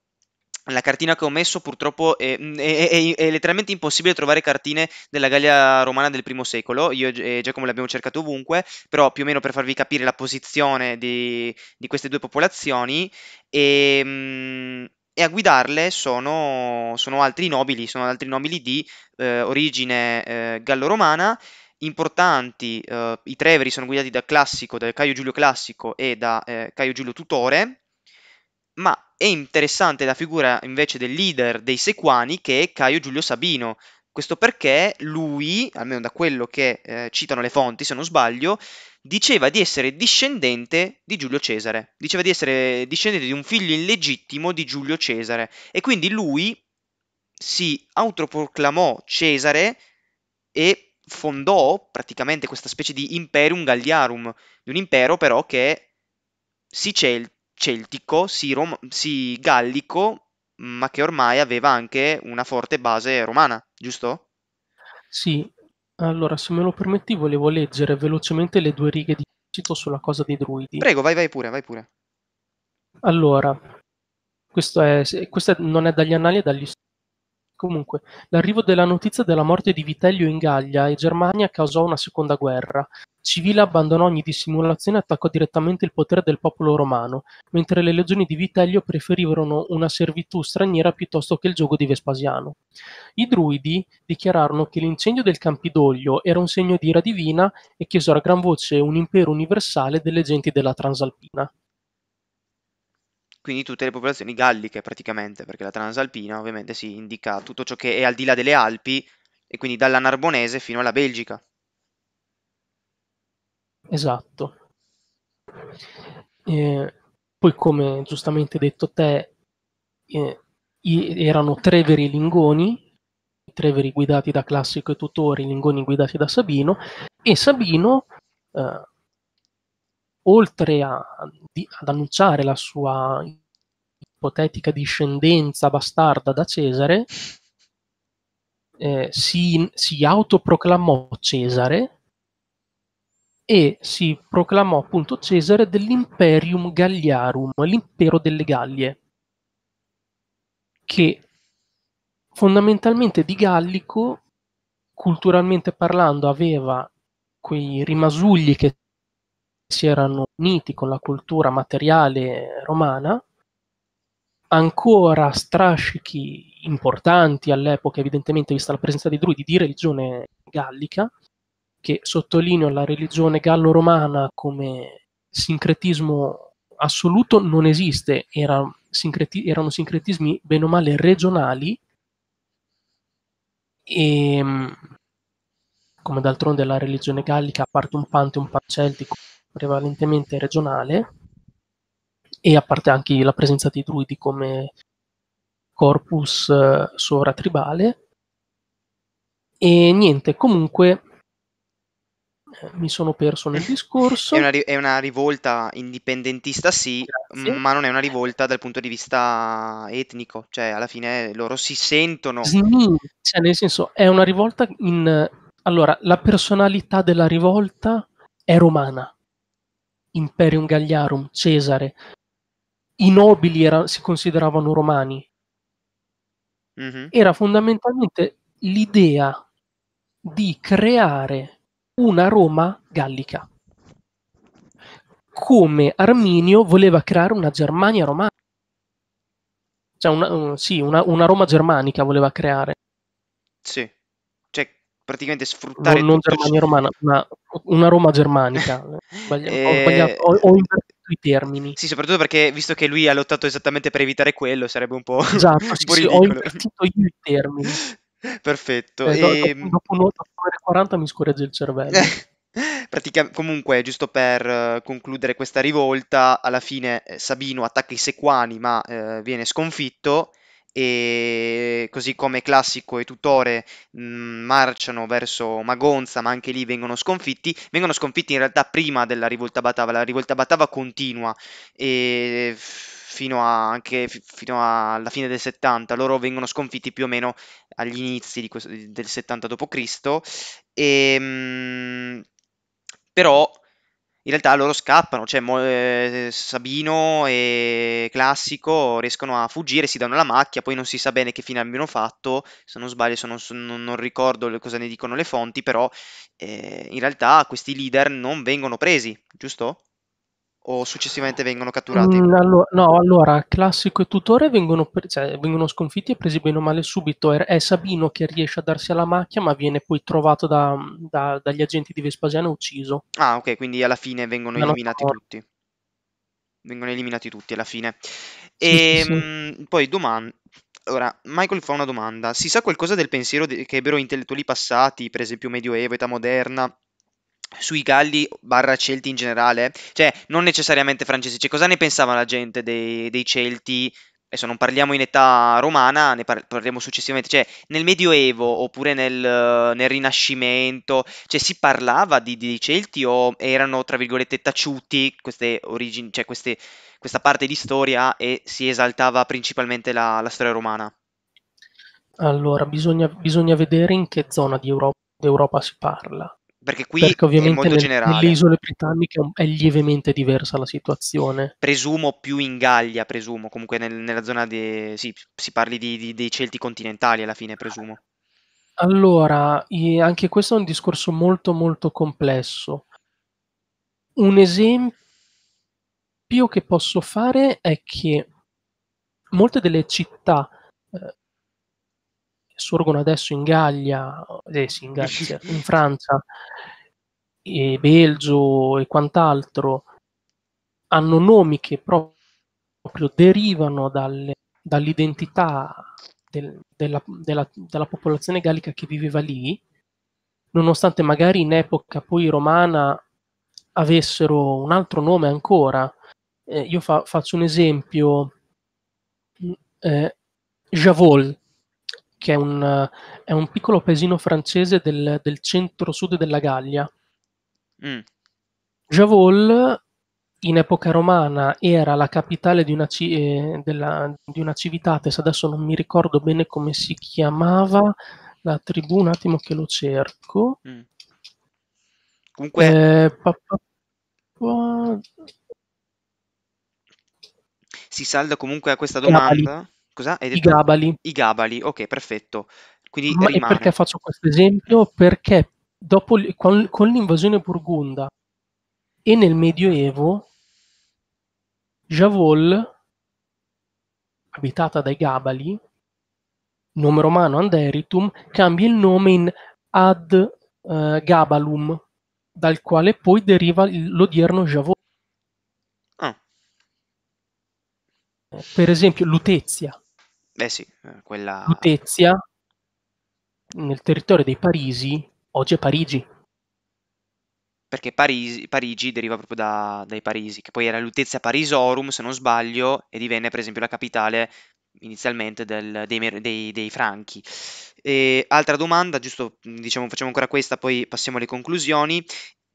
la cartina che ho messo purtroppo mm, è, è, è, è, letteralmente impossibile trovare cartine della Gallia romana del primo secolo, io e eh, Giacomo le abbiamo cercate ovunque, però più o meno per farvi capire la posizione di, di queste due popolazioni e, mm, e a guidarle sono, sono, altri nobili, sono altri nobili di eh, origine eh, gallo-romana importanti, eh, i Treveri sono guidati da Classico, da Caio Giulio Classico e da eh, Caio Giulio Tutore ma è interessante la figura invece del leader dei Sequani che è Caio Giulio Sabino. Questo perché lui, almeno da quello che eh, citano le fonti, se non sbaglio, diceva di essere discendente di Giulio Cesare, diceva di essere discendente di un figlio illegittimo di Giulio Cesare e quindi lui si autoproclamò Cesare e fondò praticamente questa specie di imperium galliarum, di un impero però che si, cel- celtico, sì, rom- sì gallico, ma che ormai aveva anche una forte base romana, giusto?
Sì, allora se me lo permetti volevo leggere velocemente le due righe di cito sulla cosa dei druidi. Prego,
vai, vai pure, vai pure.
Allora, questo, è, questo è, non è dagli annali, è dagli studi Comunque, l'arrivo della notizia della morte di Vitellio in Gallia e Germania causò una seconda guerra. Civile abbandonò ogni dissimulazione e attaccò direttamente il potere del popolo romano, mentre le legioni di Vitellio preferirono una servitù straniera piuttosto che il gioco di Vespasiano. I druidi dichiararono che l'incendio del Campidoglio era un segno di ira divina e chiesero a gran voce un impero universale delle genti della Transalpina
quindi tutte le popolazioni galliche praticamente, perché la Transalpina ovviamente si indica tutto ciò che è al di là delle Alpi, e quindi dalla Narbonese fino alla Belgica.
Esatto. Eh, poi, come giustamente detto te, eh, erano tre veri lingoni, tre veri guidati da Classico e Tutori, lingoni guidati da Sabino, e Sabino, eh, oltre a, di, ad annunciare la sua ipotetica discendenza bastarda da Cesare, eh, si, si autoproclamò Cesare e si proclamò appunto Cesare dell'Imperium Galliarum, l'impero delle Gallie, che fondamentalmente di gallico, culturalmente parlando, aveva quei rimasugli che si erano uniti con la cultura materiale romana, ancora strascichi importanti all'epoca, evidentemente vista la presenza dei druidi, di religione gallica, che sottolineo la religione gallo-romana come sincretismo assoluto non esiste, Era, sincreti, erano sincretismi bene o male regionali e ehm, come d'altronde la religione gallica, a parte un pante pantheon panceltico prevalentemente regionale e a parte anche la presenza dei druidi come corpus eh, sovratribale. E niente, comunque eh, mi sono perso nel
discorso. È una, è una rivolta indipendentista, sì, Grazie. ma non è una rivolta dal punto di vista etnico, cioè alla fine loro si sentono. Sì,
cioè, nel senso, è una rivolta in. Allora, la personalità della rivolta è romana, Imperium Gagliarum, Cesare. I nobili era, si consideravano romani. Mm-hmm. Era fondamentalmente l'idea di creare una Roma gallica. Come Arminio voleva creare una Germania romana. Cioè, una, sì, una, una Roma germanica voleva creare.
Sì praticamente sfruttare non, non Germania
romana, ma una Roma germanica. e... Eh, ho, ho, invertito i termini.
Sì, soprattutto perché visto che lui ha lottato esattamente per evitare quello, sarebbe un po'. Esatto, un po sì, ho invertito
io i termini.
Perfetto. Eh, e... Ehm
dopo un'ora 40 mi scorregge il cervello.
Pratica- comunque, giusto per uh, concludere questa rivolta, alla fine eh, Sabino attacca i Sequani ma eh, viene sconfitto e così come Classico e Tutore mh, mm, marciano verso Magonza, ma anche lì vengono sconfitti. Vengono sconfitti in realtà prima della rivolta Batava, la rivolta Batava continua e fino, a, anche, fino alla fine del 70, loro vengono sconfitti più o meno agli inizi questo, del 70 d.C. E, mh, in realtà loro scappano, cioè eh, Sabino e Classico riescono a fuggire, si danno la macchia, poi non si sa bene che fine abbiano fatto, se non sbaglio se non, non, non, ricordo cosa ne dicono le fonti, però eh, in realtà questi leader non vengono presi, giusto? o successivamente vengono catturati? Mm,
allora, no, allora Classico e Tutore vengono, pre- cioè, vengono, sconfitti e presi bene o male subito. È, è, Sabino che riesce a darsi alla macchia, ma viene poi trovato da, da, dagli agenti di Vespasiano e ucciso.
Ah, ok, quindi alla fine vengono alla eliminati no. tutti. Vengono eliminati tutti alla fine. E sì, mh, ehm, poi domanda. Allora, Michael fa una domanda. Si sa qualcosa del pensiero de- che ebbero intellettuali passati, per esempio Medioevo, età moderna, sui Galli barra Celti in generale, cioè non necessariamente francesi, cioè, cosa ne pensava la gente dei, dei Celti? Adesso non parliamo in età romana, ne par- parliamo successivamente, cioè nel Medioevo oppure nel, nel Rinascimento, cioè si parlava di, di, Celti o erano tra virgolette taciuti queste origini, cioè queste, questa parte di storia e si esaltava principalmente la, la storia romana?
Allora, bisogna, bisogna vedere in che zona di Europa, di si parla
perché qui Perché è molto generale. Nelle isole
britanniche è lievemente diversa la situazione.
Presumo più in Gallia, presumo, comunque nel, nella zona dei... Sì, si parli di, di, dei Celti continentali alla fine, presumo.
Allora, anche questo è un discorso molto molto complesso. Un esempio che posso fare è che molte delle città eh, sorgono adesso in Gallia, eh, sì, in, Gallia in, Francia, e Belgio e quant'altro, hanno nomi che proprio derivano dalle, dall'identità del, della, della, della popolazione gallica che viveva lì, nonostante magari in epoca poi romana avessero un altro nome ancora. Eh, io fa- faccio un esempio, mm, eh, Javol che è un, è un piccolo paesino francese del, del centro-sud della Gallia. Mm. Javol in epoca romana era la capitale di una, ci- eh, della, di una civitates, adesso non mi ricordo bene come si chiamava la tribù, un attimo che lo cerco. Mm. Comunque... Eh, pa- pa- pa-
si salda comunque a questa domanda Cosa? Hai I gabali. I gabali, ok, perfetto. Quindi Ma rimane. Perché faccio
questo esempio? Perché dopo, con, con l'invasione burgunda e nel Medioevo, Javol, abitata dai gabali, nome romano Anderitum, cambia il nome in Ad uh, Gabalum, dal quale poi deriva l'odierno Javol. Ah. Per esempio, Lutezia,
Beh sì, eh, quella...
Notizia, nel territorio dei Parisi, oggi è Parigi.
Perché Parisi, Parigi deriva proprio da, dai Parisi, che poi era Lutezia Parisorum, se non sbaglio, e divenne per esempio la capitale inizialmente del, dei, dei, dei, franchi. E, altra domanda, giusto, diciamo, facciamo ancora questa, poi passiamo alle conclusioni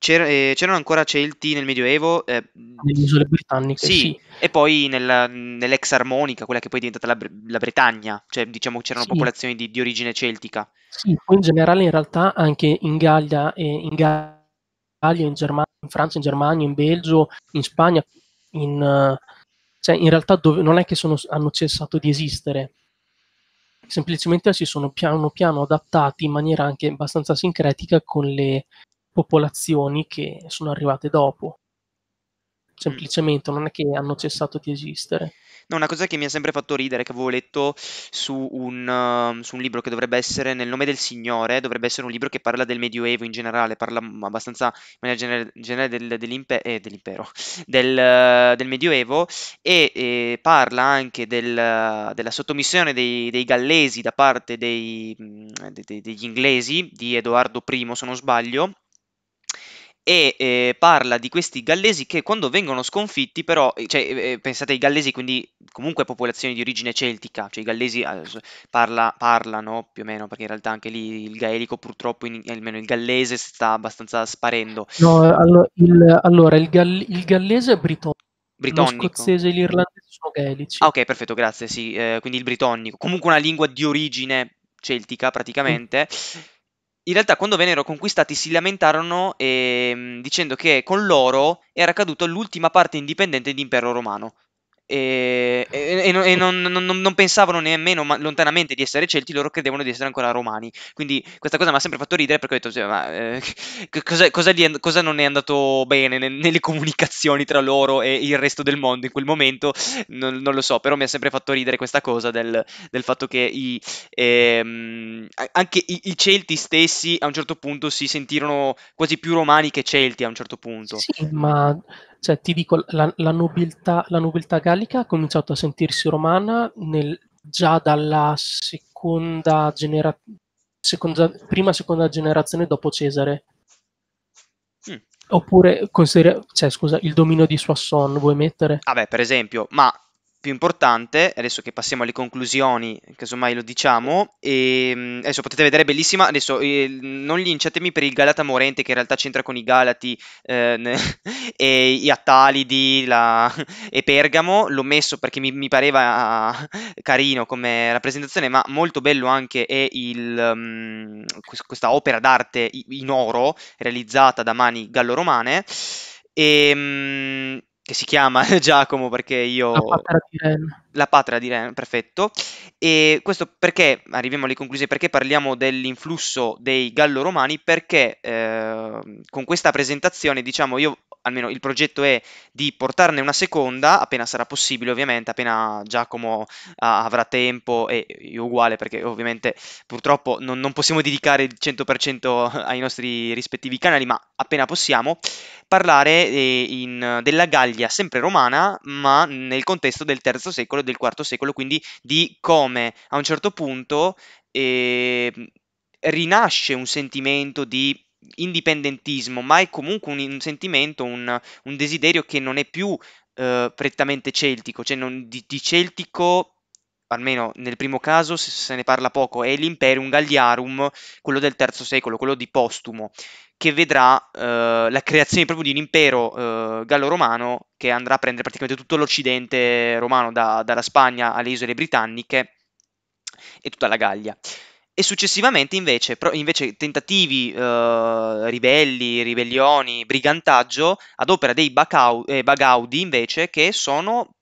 c'era, eh, c'erano ancora Celti nel Medioevo. Eh,
nelle isole britanniche. Sì, sì.
e poi nella, nell'ex Armonica, quella che poi è diventata la, la Bretagna, cioè diciamo c'erano sì. popolazioni di, di, origine celtica.
Sì, poi in generale in realtà anche in Gallia, eh, in, Gallia in, Germania, in Francia, in Germania, in Belgio, in Spagna, in, cioè, in realtà dove, non è che sono, hanno cessato di esistere, semplicemente si sono piano piano adattati in maniera anche abbastanza sincretica con le popolazioni che sono arrivate dopo. Mm. Semplicemente non è che hanno cessato di esistere.
No, una cosa che mi ha sempre fatto ridere, che avevo letto su un, uh, su un, libro che dovrebbe essere Nel nome del Signore, dovrebbe essere un libro che parla del Medioevo in generale, parla mm, abbastanza in maniera generale del, dell'impe- eh, dell'impero, del, uh, del, Medioevo e eh, parla anche del, uh, della sottomissione dei, dei, gallesi da parte dei, mh, mm, de- de- degli inglesi, di Edoardo I se non sbaglio, e eh, parla di questi gallesi che quando vengono sconfitti però, eh, cioè, eh, eh, pensate ai gallesi quindi comunque popolazioni di origine celtica, cioè i gallesi eh, parla, parlano più o meno perché in realtà anche lì il gaelico purtroppo, in, almeno il gallese sta abbastanza sparendo.
No, allo- il, allora il, gall- il gallese è britonico. britannico. Lo scozzese e l'irlandese
sono gaelici. Ah, ok, perfetto, grazie. Sì, eh, quindi il britonico. comunque una lingua di origine celtica praticamente. Mm in realtà quando vennero conquistati si lamentarono ehm, dicendo che con loro era caduta l'ultima parte indipendente dell'impero romano, e, e, e, non, non, non pensavano nemmeno ma, lontanamente di essere celti, loro credevano di essere ancora romani. Quindi questa cosa mi ha sempre fatto ridere perché ho detto, cioè, ma, eh, cosa, cosa, è, cosa, non è andato bene nelle comunicazioni tra loro e il resto del mondo in quel momento? Non, non lo so, però mi ha sempre fatto ridere questa cosa del, del fatto che i, ehm, anche i, i, celti stessi a un certo punto si sentirono quasi più romani che celti a un certo punto. Sì,
ma cioè, ti dico, la, la, nobiltà, la nobiltà gallica ha cominciato a sentirsi romana nel, già dalla seconda generazione, prima seconda generazione dopo Cesare. Mm. Oppure, considera- cioè, scusa, il dominio di Soissons, vuoi mettere?
Vabbè, per esempio, ma più importante, adesso che passiamo alle conclusioni, casomai lo diciamo, e mm, adesso potete vedere bellissima, adesso eh, non linciatemi per il Galata Morente che in realtà c'entra con i Galati eh, e gli Attalidi la, e Pergamo, l'ho messo perché mi, mi pareva ah, carino come rappresentazione, ma molto bello anche è il, um, questa opera d'arte in oro realizzata da mani gallo-romane. E, mm, che si chiama Giacomo perché io... La
patria di Ren.
La patria di Ren, perfetto. E questo perché, arriviamo alle conclusioni, perché parliamo dell'influsso dei gallo-romani? Perché eh, con questa presentazione, diciamo, io almeno il progetto è di portarne una seconda, appena sarà possibile ovviamente, appena Giacomo ah, avrà tempo e io uguale perché ovviamente purtroppo non, non possiamo dedicare il 100% ai nostri rispettivi canali, ma appena possiamo parlare eh, in, della Gallia sempre romana, ma nel contesto del terzo secolo e del quarto secolo, quindi di come a un certo punto eh, rinasce un sentimento di indipendentismo, ma è comunque un, un sentimento, un, un, desiderio che non è più eh, prettamente celtico, cioè non, di, di celtico almeno nel primo caso se, ne parla poco, è l'Imperium Galliarum, quello del terzo secolo, quello di Postumo, che vedrà eh, la creazione proprio di un impero eh, gallo-romano che andrà a prendere praticamente tutto l'Occidente romano, da, dalla Spagna alle isole britanniche e tutta la Gallia e successivamente invece, pro, invece tentativi eh, ribelli, ribellioni, brigantaggio ad opera dei Bacau, eh, Bagaudi invece che sono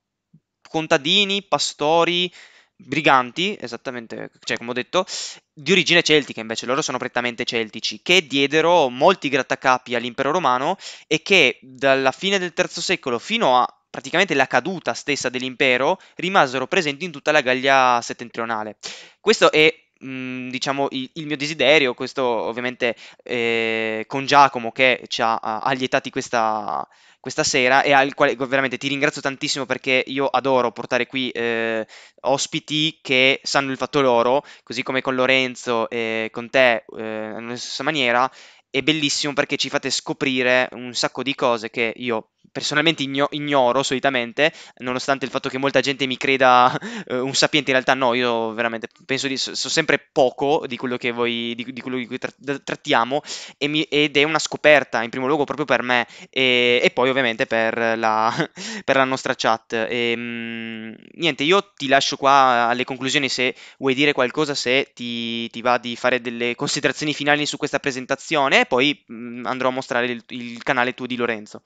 contadini, pastori, briganti, esattamente, cioè come ho detto, di origine celtica, invece loro sono prettamente celtici, che diedero molti grattacapi all'impero romano e che dalla fine del III secolo fino a praticamente la caduta stessa dell'impero rimasero presenti in tutta la Gallia settentrionale. Questo è Mhmm, diciamo il, il, mio desiderio, questo ovviamente eh, con Giacomo che ci ha allietati questa, questa sera e al quale veramente ti ringrazio tantissimo perché io adoro portare qui eh, ospiti che sanno il fatto loro, così come con Lorenzo e con te eh, nella stessa maniera. È bellissimo perché ci fate scoprire un sacco di cose che io personalmente igno- ignoro solitamente, nonostante il fatto che molta gente mi creda eh, un sapiente, in realtà no, io veramente penso di so, so sempre poco di quello che voi di, di quello di cui tra- trattiamo mi, ed è una scoperta in primo luogo proprio per me e, e poi ovviamente per la, per la nostra chat. E, ehm, mh, niente, io ti lascio qua alle conclusioni se vuoi dire qualcosa, se ti, ti va di fare delle considerazioni finali su questa presentazione e poi mh, mm, andrò a mostrare il, il canale tuo di Lorenzo.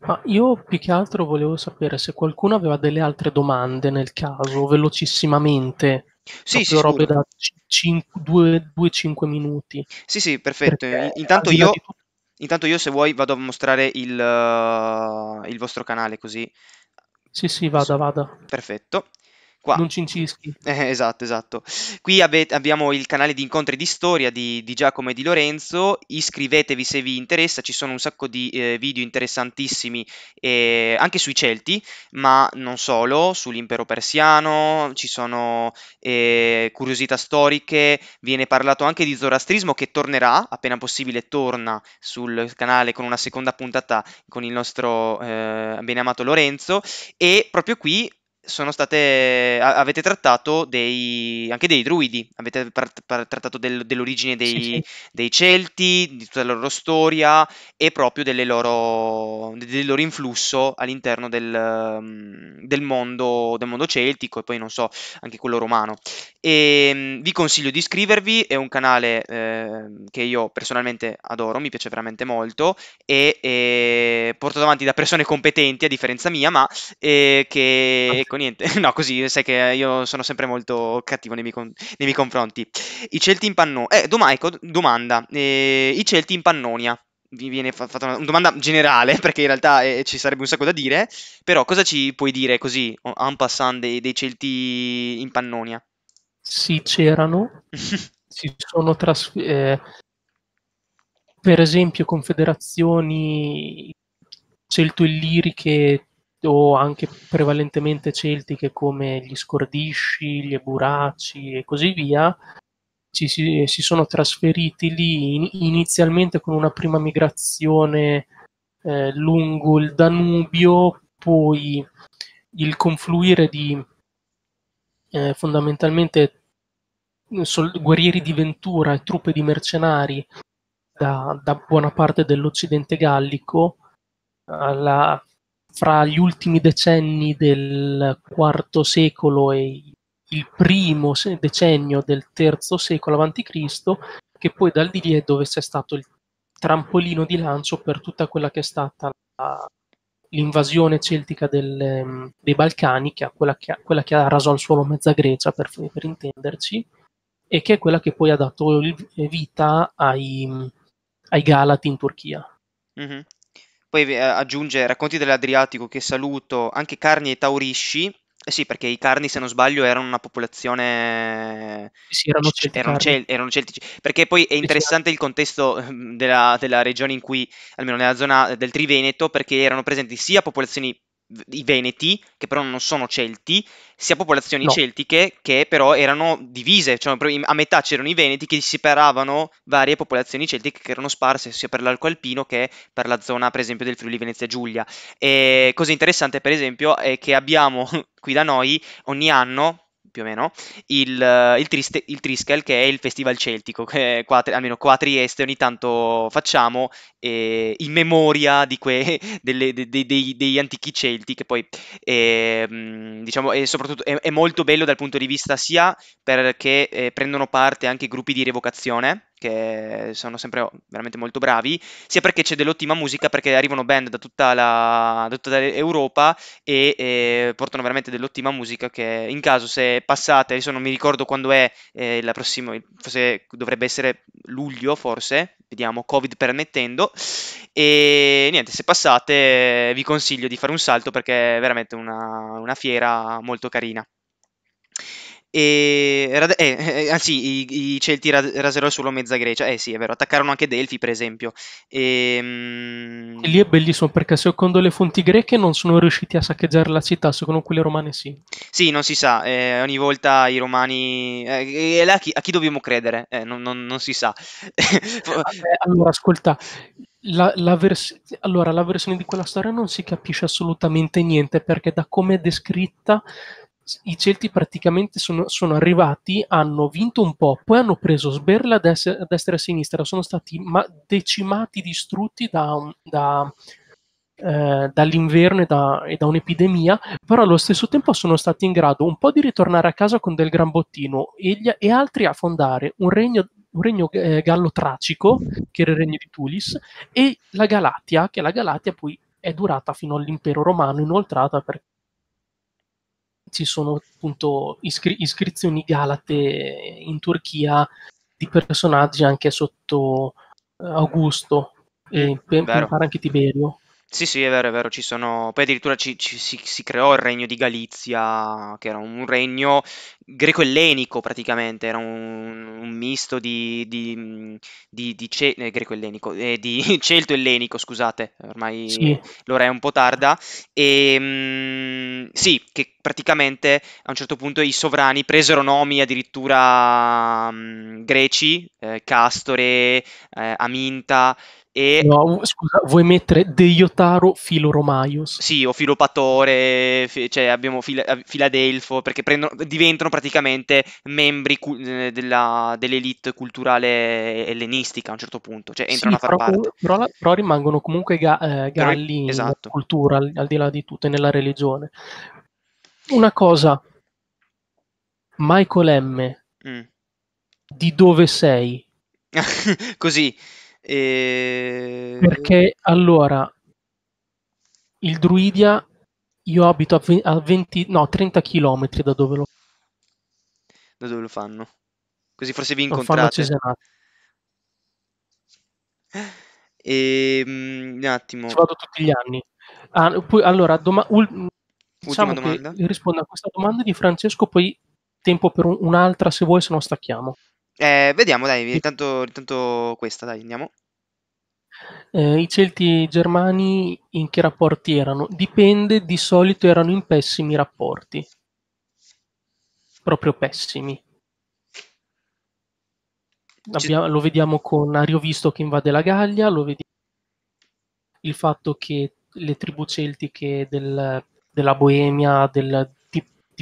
Ma io più che altro volevo sapere se qualcuno aveva delle altre domande nel caso, velocissimamente. Sì, sì, robe da 2-5 minuti.
Sì, sì, perfetto. Intanto io, tutto... Intanto io se vuoi vado a mostrare il, uh, il vostro canale così.
Sì, sì, vada, vada.
Perfetto. Qua. Non cincischi. Eh, esatto, esatto. Qui ave- abbiamo il canale di incontri di storia di, di, Giacomo e di Lorenzo. Iscrivetevi se vi interessa, ci sono un sacco di eh, video interessantissimi eh, anche sui Celti, ma non solo, sull'impero persiano, ci sono eh, curiosità storiche, viene parlato anche di Zorastrismo che tornerà, appena possibile torna sul canale con una seconda puntata con il nostro eh, amato Lorenzo e proprio qui sono state. avete trattato dei, anche dei druidi, avete par, par, trattato del, dell'origine dei, sì, sì. dei, Celti, di tutta la loro storia e proprio loro, del loro influsso all'interno del, mm, del, mondo, del, mondo, celtico e poi non so, anche quello romano. E, ehm, vi consiglio di iscrivervi, è un canale eh, che io personalmente adoro, mi piace veramente molto e, e portato avanti da persone competenti a differenza mia, ma eh, che dico ecco, niente. No, così sai che eh, io sono sempre molto cattivo nei miei, con- nei miei confronti. I Celti in Pannonia. Eh, Domaico, ecco, domanda. Eh, I Celti in Pannonia. Vi viene fa- fatta una-, una domanda generale, perché in realtà eh, ci sarebbe un sacco da dire. Però cosa ci puoi dire così, en passant, dei, dei Celti in Pannonia?
Sì, c'erano. si sono trasferiti. Eh, per esempio, confederazioni celto-illiriche o anche prevalentemente celtiche come gli Scordisci, gli Eburaci e così via, ci, si, si, sono trasferiti lì in, inizialmente con una prima migrazione eh, lungo il Danubio, poi il confluire di eh, fondamentalmente sol- guerrieri di Ventura e truppe di mercenari da, da buona parte dell'Occidente gallico alla, fra gli ultimi decenni del IV secolo e il primo decennio del III secolo a.C., che poi dal di lì è dove c'è stato il trampolino di lancio per tutta quella che è stata la, l'invasione celtica del, dei Balcani, che è quella che, quella che arrasò al suolo mezza Grecia, per, per, intenderci, e che è quella che poi ha dato vita ai, ai Galati in Turchia. Mm-hmm.
Poi eh, aggiunge Racconti dell'Adriatico che saluto, anche Carni e Taurisci. Eh sì, perché i Carni, se non sbaglio, erano una popolazione...
Sì, erano, celtici. Erano, cel-
erano celtici. Perché poi è interessante il contesto ehm, della, della regione in cui, almeno nella zona eh, del Triveneto, perché erano presenti sia popolazioni i Veneti, che però non sono celti, sia popolazioni no. celtiche che però erano divise, cioè a metà c'erano i Veneti che separavano varie popolazioni celtiche che erano sparse sia per l'arco alpino che per la zona per esempio del Friuli Venezia Giulia. E cosa interessante per esempio è che abbiamo qui da noi ogni anno più o meno, il, eh, il, triste, il Triskel, che è il festival celtico, che qua, almeno qua a Trieste ogni tanto facciamo eh, in memoria que, delle, de, de, de, degli antichi celti, che poi eh, diciamo, è, soprattutto, è, è, molto bello dal punto di vista sia perché eh, prendono parte anche gruppi di revocazione, che sono sempre veramente molto bravi, sia perché c'è dell'ottima musica, perché arrivano band da tutta, la, da tutta l'Europa e, e, portano veramente dell'ottima musica che in caso se passate, adesso non mi ricordo quando è eh, la prossima, forse dovrebbe essere luglio forse, vediamo, covid permettendo, e niente, se passate vi consiglio di fare un salto perché è veramente una, una fiera molto carina. E, eh, ah i, i Celti rasero solo mezza Grecia. Cioè, eh sì, è vero, attaccarono anche Delfi, per esempio. E, um...
e, lì è bellissimo perché secondo le fonti greche non sono riusciti a saccheggiare la città, secondo quelle romane sì.
Sì, non si sa, eh, ogni volta i romani... Eh, e là a chi, a chi, dobbiamo credere? Eh, non, non, non, si sa.
allora, ascolta, la, la vers- allora, la versione di quella storia non si capisce assolutamente niente perché da come è descritta i Celti praticamente sono, sono, arrivati, hanno vinto un po', poi hanno preso sberla a destra, e a sinistra, sono stati ma- decimati, distrutti da da, eh, dall'inverno e da, e da, un'epidemia, però allo stesso tempo sono stati in grado un po' di ritornare a casa con del gran bottino e, gli, e altri a fondare un regno un regno eh, gallo-tracico, che era il regno di Tulis, e la Galatia, che la Galatia poi è durata fino all'impero romano, inoltrata perché ci sono appunto iscri- iscrizioni galate in Turchia di personaggi anche sotto eh, Augusto e per, mi pare anche Tiberio
sì, sì, è vero, è vero, ci sono... Poi addirittura ci, ci- si, si creò il regno di Galizia, che era un regno greco-ellenico praticamente, era un, un misto di, di, di- di ce- eh, greco-ellenico, eh, di celto-ellenico, scusate, ormai Sì, l'ora è un po' tarda. E, ehm, mh, sì, che praticamente a un certo punto i sovrani presero nomi addirittura mh, mm, greci, eh, Castore, eh, Aminta. E...
No, scusa, vuoi mettere De Iotaro Filo Romaios?
Sì, o Filo Patore, fi- cioè abbiamo fila- eh, Filadelfo, perché prendono, diventano praticamente membri cu- eh, della, dell'elite culturale ellenistica a un certo punto, cioè entrano sì, a far però, parte.
Però, però, rimangono comunque ga- eh, galli però, esatto. nella cultura, al, al di là di tutto, e nella religione. Una cosa, Michael M., mm. di dove sei?
Così. E... Perché
allora il Druidia io abito a, 20, a 20, no, 30 km da dove lo
da dove lo fanno. Così forse vi incontrate. E, um, ehm, un attimo.
Ci vado tutti gli anni. Ah, poi, allora, doma- ul- diciamo domanda. rispondo a questa domanda di Francesco, poi tempo per un- un'altra se vuoi, se no stacchiamo.
Eh, vediamo, dai, intanto, intanto questa, dai, andiamo.
Eh, I Celti germani in che rapporti erano? Dipende, di solito erano in pessimi rapporti. Proprio pessimi. Abbiamo, lo vediamo con Ariovisto che invade la Gallia, lo vediamo il fatto che le tribù celtiche del, della Boemia, del,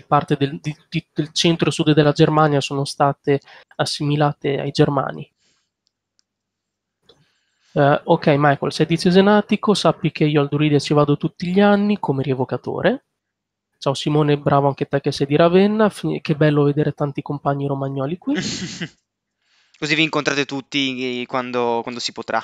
di parte del, di, di, del centro e sud della Germania sono state assimilate ai germani. Uh, ok Michael, sei di Cesenatico, sappi che io al Duride ci vado tutti gli anni come rievocatore. Ciao Simone, bravo anche te che sei di Ravenna, F- che bello vedere tanti compagni romagnoli qui. Così
vi incontrate tutti eh, quando, quando si potrà.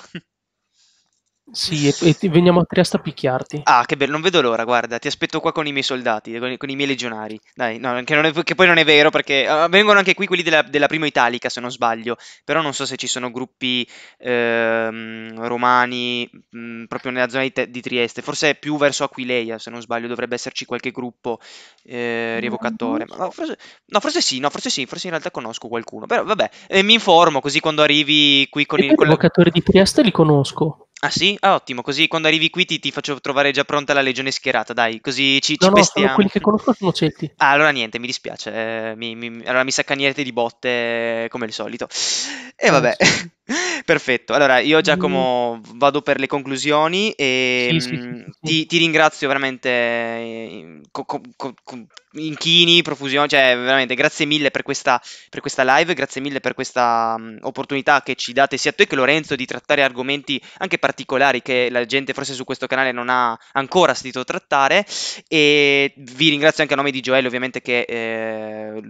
Sì, e, e ti- veniamo a Trieste a picchiarti.
Ah, che bello, non vedo l'ora, guarda, ti aspetto qua con i miei soldati, con i, con i miei legionari. Dai, no, che, non è- che poi non è vero perché ah, vengono anche qui quelli della, della Prima Italica, se non sbaglio, però non so se ci sono gruppi ehm, romani mh, mm, proprio nella zona di, di Trieste, forse è più verso Aquileia, se non sbaglio, dovrebbe esserci qualche gruppo eh,
rievocatore. Ma
no, forse, no, forse sì, no, forse sì, forse in realtà conosco qualcuno, però vabbè, eh, mi informo così quando arrivi qui con I il... con la-
di Trieste li conosco.
Ah sì? Ah ottimo, così quando arrivi qui ti, ti faccio trovare già pronta la legione schierata, dai, così ci, no, ci no, pestiamo. quelli
che conosco sono Celti.
Ah, allora niente, mi dispiace, eh, mi, mi, allora mi saccanierete di botte eh, come al solito. E eh, vabbè, sì. Perfetto, allora io Giacomo mm. vado per le conclusioni e sì, sì, sì, mm, ti, ti, ringrazio veramente eh, co- inchini, profusione, cioè veramente grazie mille per questa, per questa live, grazie mille per questa mm, opportunità che ci date sia a te che Lorenzo di trattare argomenti anche particolari che la gente forse su questo canale non ha ancora sentito trattare e vi ringrazio anche a nome di Joel ovviamente che eh,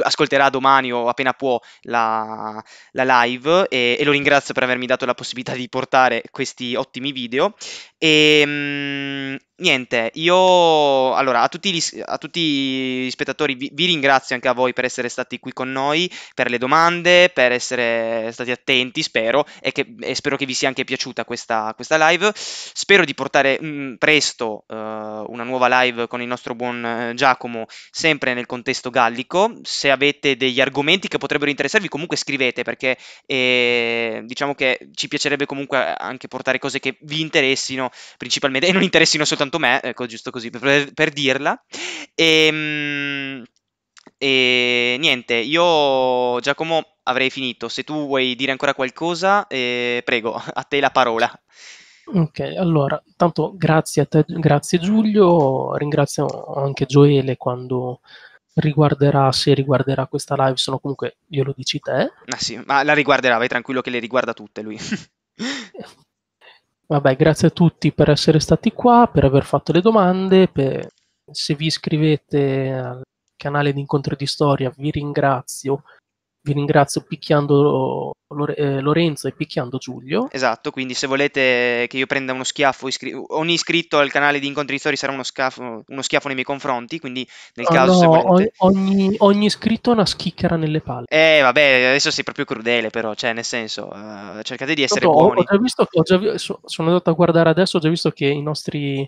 ascolterà domani o appena può la, la live. E, e lo ringrazio per avermi dato la possibilità di portare questi ottimi video. E, ehm, niente, io allora a tutti, gli, a tutti gli spettatori vi, vi, ringrazio anche a voi per essere stati qui con noi, per le domande, per essere stati attenti, spero, e, che, e spero che vi sia anche piaciuta questa, questa live. Spero di portare mh, mm, presto uh, una nuova live con il nostro buon uh, Giacomo, sempre nel contesto gallico. Se avete degli argomenti che potrebbero interessarvi, comunque scrivete, perché eh, diciamo che ci piacerebbe comunque anche portare cose che vi interessino principalmente e non interessino soltanto secondo me, ecco, giusto così, per, per dirla. E, ehm, e niente, io Giacomo avrei finito. Se tu vuoi dire ancora qualcosa, eh, prego, a te la parola.
Ok, allora, tanto grazie a te, grazie Giulio, ringrazio anche Gioele quando riguarderà, se riguarderà questa live, sono comunque, glielo dici te.
Ah sì, ma la riguarderà, vai tranquillo che le riguarda tutte lui.
Vabbè, grazie a tutti per essere stati qua, per aver fatto le domande. Per... Se vi iscrivete al canale di incontri di storia, vi ringrazio vi ringrazio picchiando eh, Lorenzo e picchiando Giulio.
Esatto, quindi se volete che io prenda uno schiaffo, iscri- ogni iscritto al canale di Incontri Story sarà uno schiaffo, uno schiaffo nei miei confronti, quindi nel oh caso no, se
volete... ogni, ogni iscritto ha una schicchera nelle palle.
Eh vabbè, adesso sei proprio crudele però, cioè nel senso, uh, cercate di essere no, buoni. Ho, già
visto, ho già, sono andato a guardare adesso, ho già visto che i nostri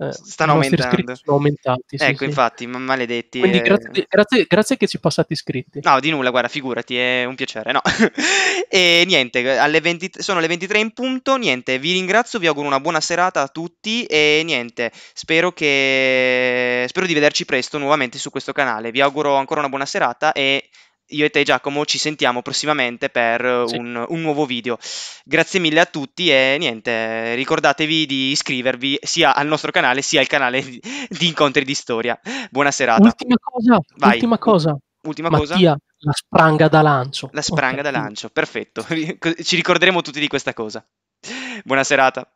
eh, stanno aumentando. Sono aumentati. Sì, ecco, sì. infatti,
maledetti. Quindi, eh. grazie,
grazie, grazie, che ci passate iscritti.
No, di nulla, guarda, figurati, è un piacere. No? e niente, alle 20, sono le 23 in punto. Niente, vi ringrazio, vi auguro una buona serata a tutti. E niente, spero che spero di vederci presto nuovamente su questo canale. Vi auguro ancora una buona serata e io e te Giacomo ci sentiamo prossimamente per eh, sì. un, un, nuovo video. Grazie mille a tutti e niente, ricordatevi di iscrivervi sia al nostro canale sia al canale di, Incontri di Storia. Buona serata. Ultima
cosa, Vai. ultima cosa. Ultima Mattia, cosa? la spranga da lancio. La spranga okay. da lancio,
perfetto. Ci ricorderemo tutti di questa cosa. Buona serata.